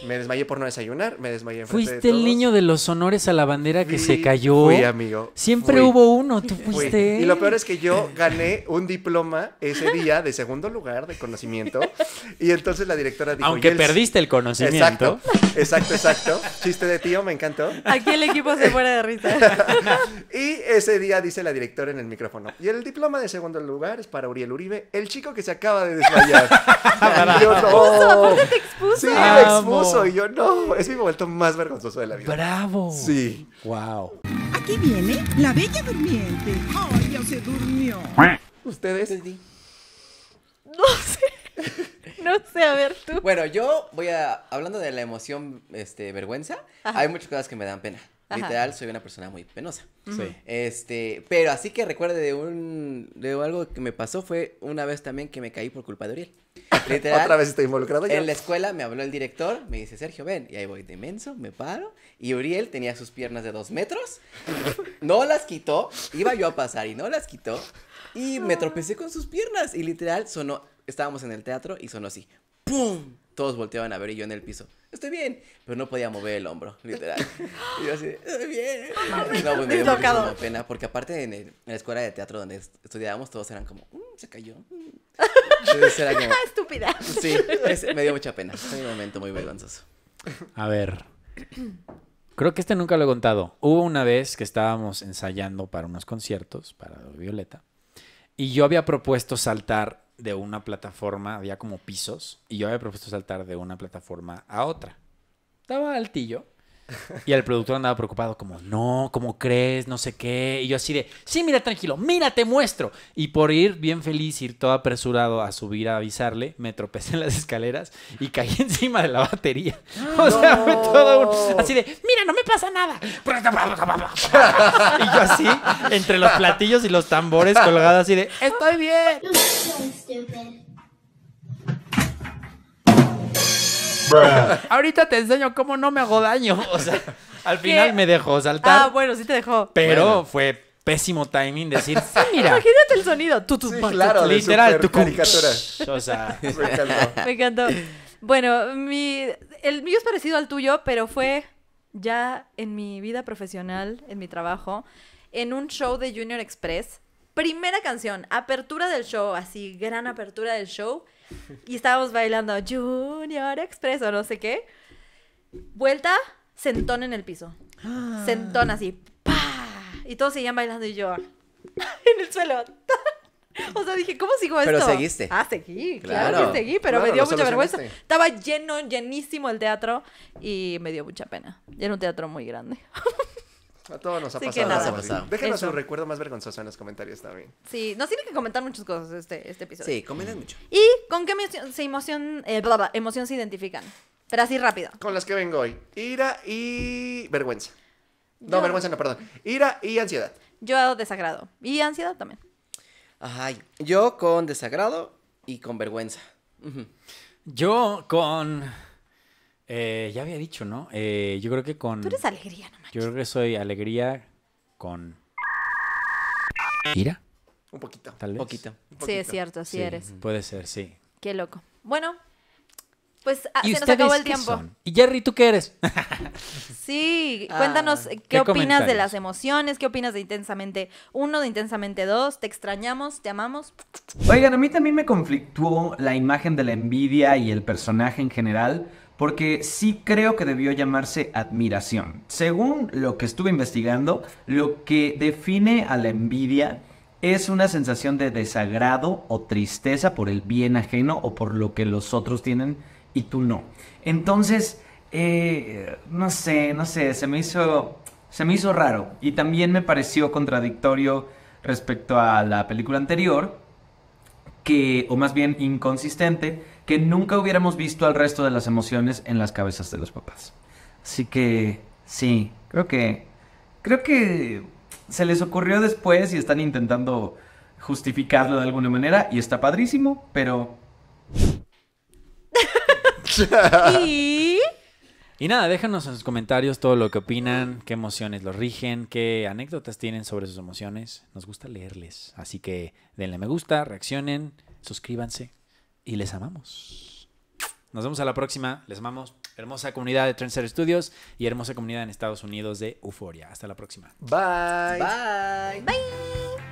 [SPEAKER 3] Me desmayé por no desayunar, me desmayé. Fuiste el
[SPEAKER 1] niño de los honores a la bandera que se cayó. Fui, amigo. Siempre hubo uno, tú fuiste. Y lo peor
[SPEAKER 3] es que yo gané un diploma ese día de segundo lugar de conocimiento. Y entonces la directora dijo. Aunque perdiste
[SPEAKER 1] el conocimiento.
[SPEAKER 3] Exacto, exacto, Chiste de tío, me encantó.
[SPEAKER 2] Aquí el equipo se muere de rita.
[SPEAKER 3] y ese día dice la directora en el micrófono. Y el diploma de segundo lugar es para Uriel Uribe, el chico que se acaba de desmayar. lo Y yo, no, es mi momento más vergonzoso de la vida. ¡Bravo! Sí. ¡Wow! Aquí
[SPEAKER 4] viene la bella durmiente. ¡Oh, ya se durmió! ¿Ustedes? No sé. No sé, a ver tú. Bueno, yo voy a. Hablando de la emoción, este, vergüenza, hay muchas cosas que me dan pena. Literal, soy una persona muy penosa. Este, pero así que recuerde de un de algo que me pasó fue una vez también que me caí por culpa de Uriel. Literal, Otra vez estoy involucrado yo. En la escuela me habló el director, me dice, "Sergio, ven." Y ahí voy de menso, me paro y Uriel tenía sus piernas de dos metros. No las quitó, iba yo a pasar y no las quitó y me tropecé con sus piernas y literal sonó, estábamos en el teatro y sonó así. ¡Pum! todos volteaban a ver y yo en el piso. Estoy bien, pero no podía mover el hombro, literal. y yo así, estoy bien. Pues, me dio mucha pena, porque aparte en, la escuela de teatro donde estudiábamos, todos eran como, mm, se cayó. Mm.
[SPEAKER 1] Estúpida. Sí, me dio mucha pena. Fue un momento muy vergonzoso. A ver. Creo que este nunca lo he contado. Hubo una vez que estábamos ensayando para unos conciertos, para Violeta, y yo había propuesto saltar de una plataforma, había como pisos, y yo había propuesto saltar de una plataforma a otra. Estaba altillo, y el productor andaba preocupado, como, no, ¿cómo crees? No sé qué. Y yo así de, sí, mira, tranquilo, mira, te muestro. Y por ir bien feliz, ir todo apresurado a subir a avisarle, me tropecé en las escaleras y caí encima de la batería. O sea, fue todo así de, mira, no me pasa nada. Y yo así, entre los platillos y los tambores colgados, así de, estoy bien. Ahorita te enseño cómo no me hago daño. O sea, al final me dejó saltar. Ah, bueno, sí te dejó. Pero fue pésimo timing decir, sí, mira. Imagínate el sonido. sí, claro, literal, tu caricatura. O sea, me encantó. Me encantó.
[SPEAKER 2] Bueno, mi, el mío es parecido al tuyo, pero fue ya en mi vida profesional, en mi trabajo, en un show de Junior Express. Primera canción, apertura del show, así, gran apertura del show. Y estábamos bailando Junior Express o no sé qué. Vuelta, sentón en el piso. Ah. Sentón así. Y todos seguían bailando y yo en el suelo. O sea, dije, ¿cómo sigo esto? Pero seguiste. Ah, seguí, claro, que seguí, pero me dio mucha vergüenza. Estaba lleno, llenísimo el teatro y me dio mucha pena. era un teatro muy grande. A todos nos ha pasado. Déjenos su
[SPEAKER 3] recuerdo más vergonzoso en los comentarios también.
[SPEAKER 2] Sí, nos tienen que comentar muchas cosas este, este episodio. Sí, comenten mucho. ¿Y con qué emoción se, eh, emoción, se identifican? Pero así rápido.
[SPEAKER 3] Con las que vengo hoy. Ira y vergüenza.
[SPEAKER 2] No, vergüenza no, perdón.
[SPEAKER 3] Ira y ansiedad.
[SPEAKER 2] Yo desagrado. Y ansiedad también.
[SPEAKER 4] Ay, yo con desagrado y con vergüenza.
[SPEAKER 1] Yo con eh, ya había dicho, ¿no? Eh, yo creo que con. Tú eres alegría, no manches. Yo creo que soy alegría con.
[SPEAKER 2] ¿Ira? Un poquito. Tal vez. un poquito. Sí, es cierto, así eres. Puede ser, sí. Qué loco. Bueno, pues ah, se nos acabó el tiempo.
[SPEAKER 1] ¿Y Jerry, tú qué eres?
[SPEAKER 2] sí, cuéntanos ah, qué, opinas de las emociones, qué opinas de Intensamente uno de Intensamente 2, te extrañamos, te amamos.
[SPEAKER 1] Oigan, a mí también me conflictuó la imagen de la envidia y el personaje en general porque sí creo que debió llamarse admiración. Según lo que estuve investigando, lo que define a la envidia es una sensación de desagrado o tristeza por el bien ajeno o por lo que los otros tienen y tú no. Entonces, eh, no sé, no sé, se me hizo, se me hizo raro y también me pareció contradictorio respecto a la película anterior, que, o más bien inconsistente, que nunca hubiéramos visto al resto de las emociones en las cabezas de los papás. Así que sí, creo que creo que se les ocurrió después y están intentando justificarlo de alguna manera y está padrísimo, pero y... nada, déjanos en los comentarios todo lo que opinan, qué emociones los rigen, qué anécdotas tienen sobre sus emociones. Nos gusta leerles. Así que denle me gusta, reaccionen, suscríbanse, y les amamos. Nos vemos a la próxima. Les amamos. Hermosa comunidad de Trendsetter Studios y hermosa comunidad en Estados Unidos de Euforia. Hasta la próxima.
[SPEAKER 4] Bye. Bye.
[SPEAKER 2] Bye.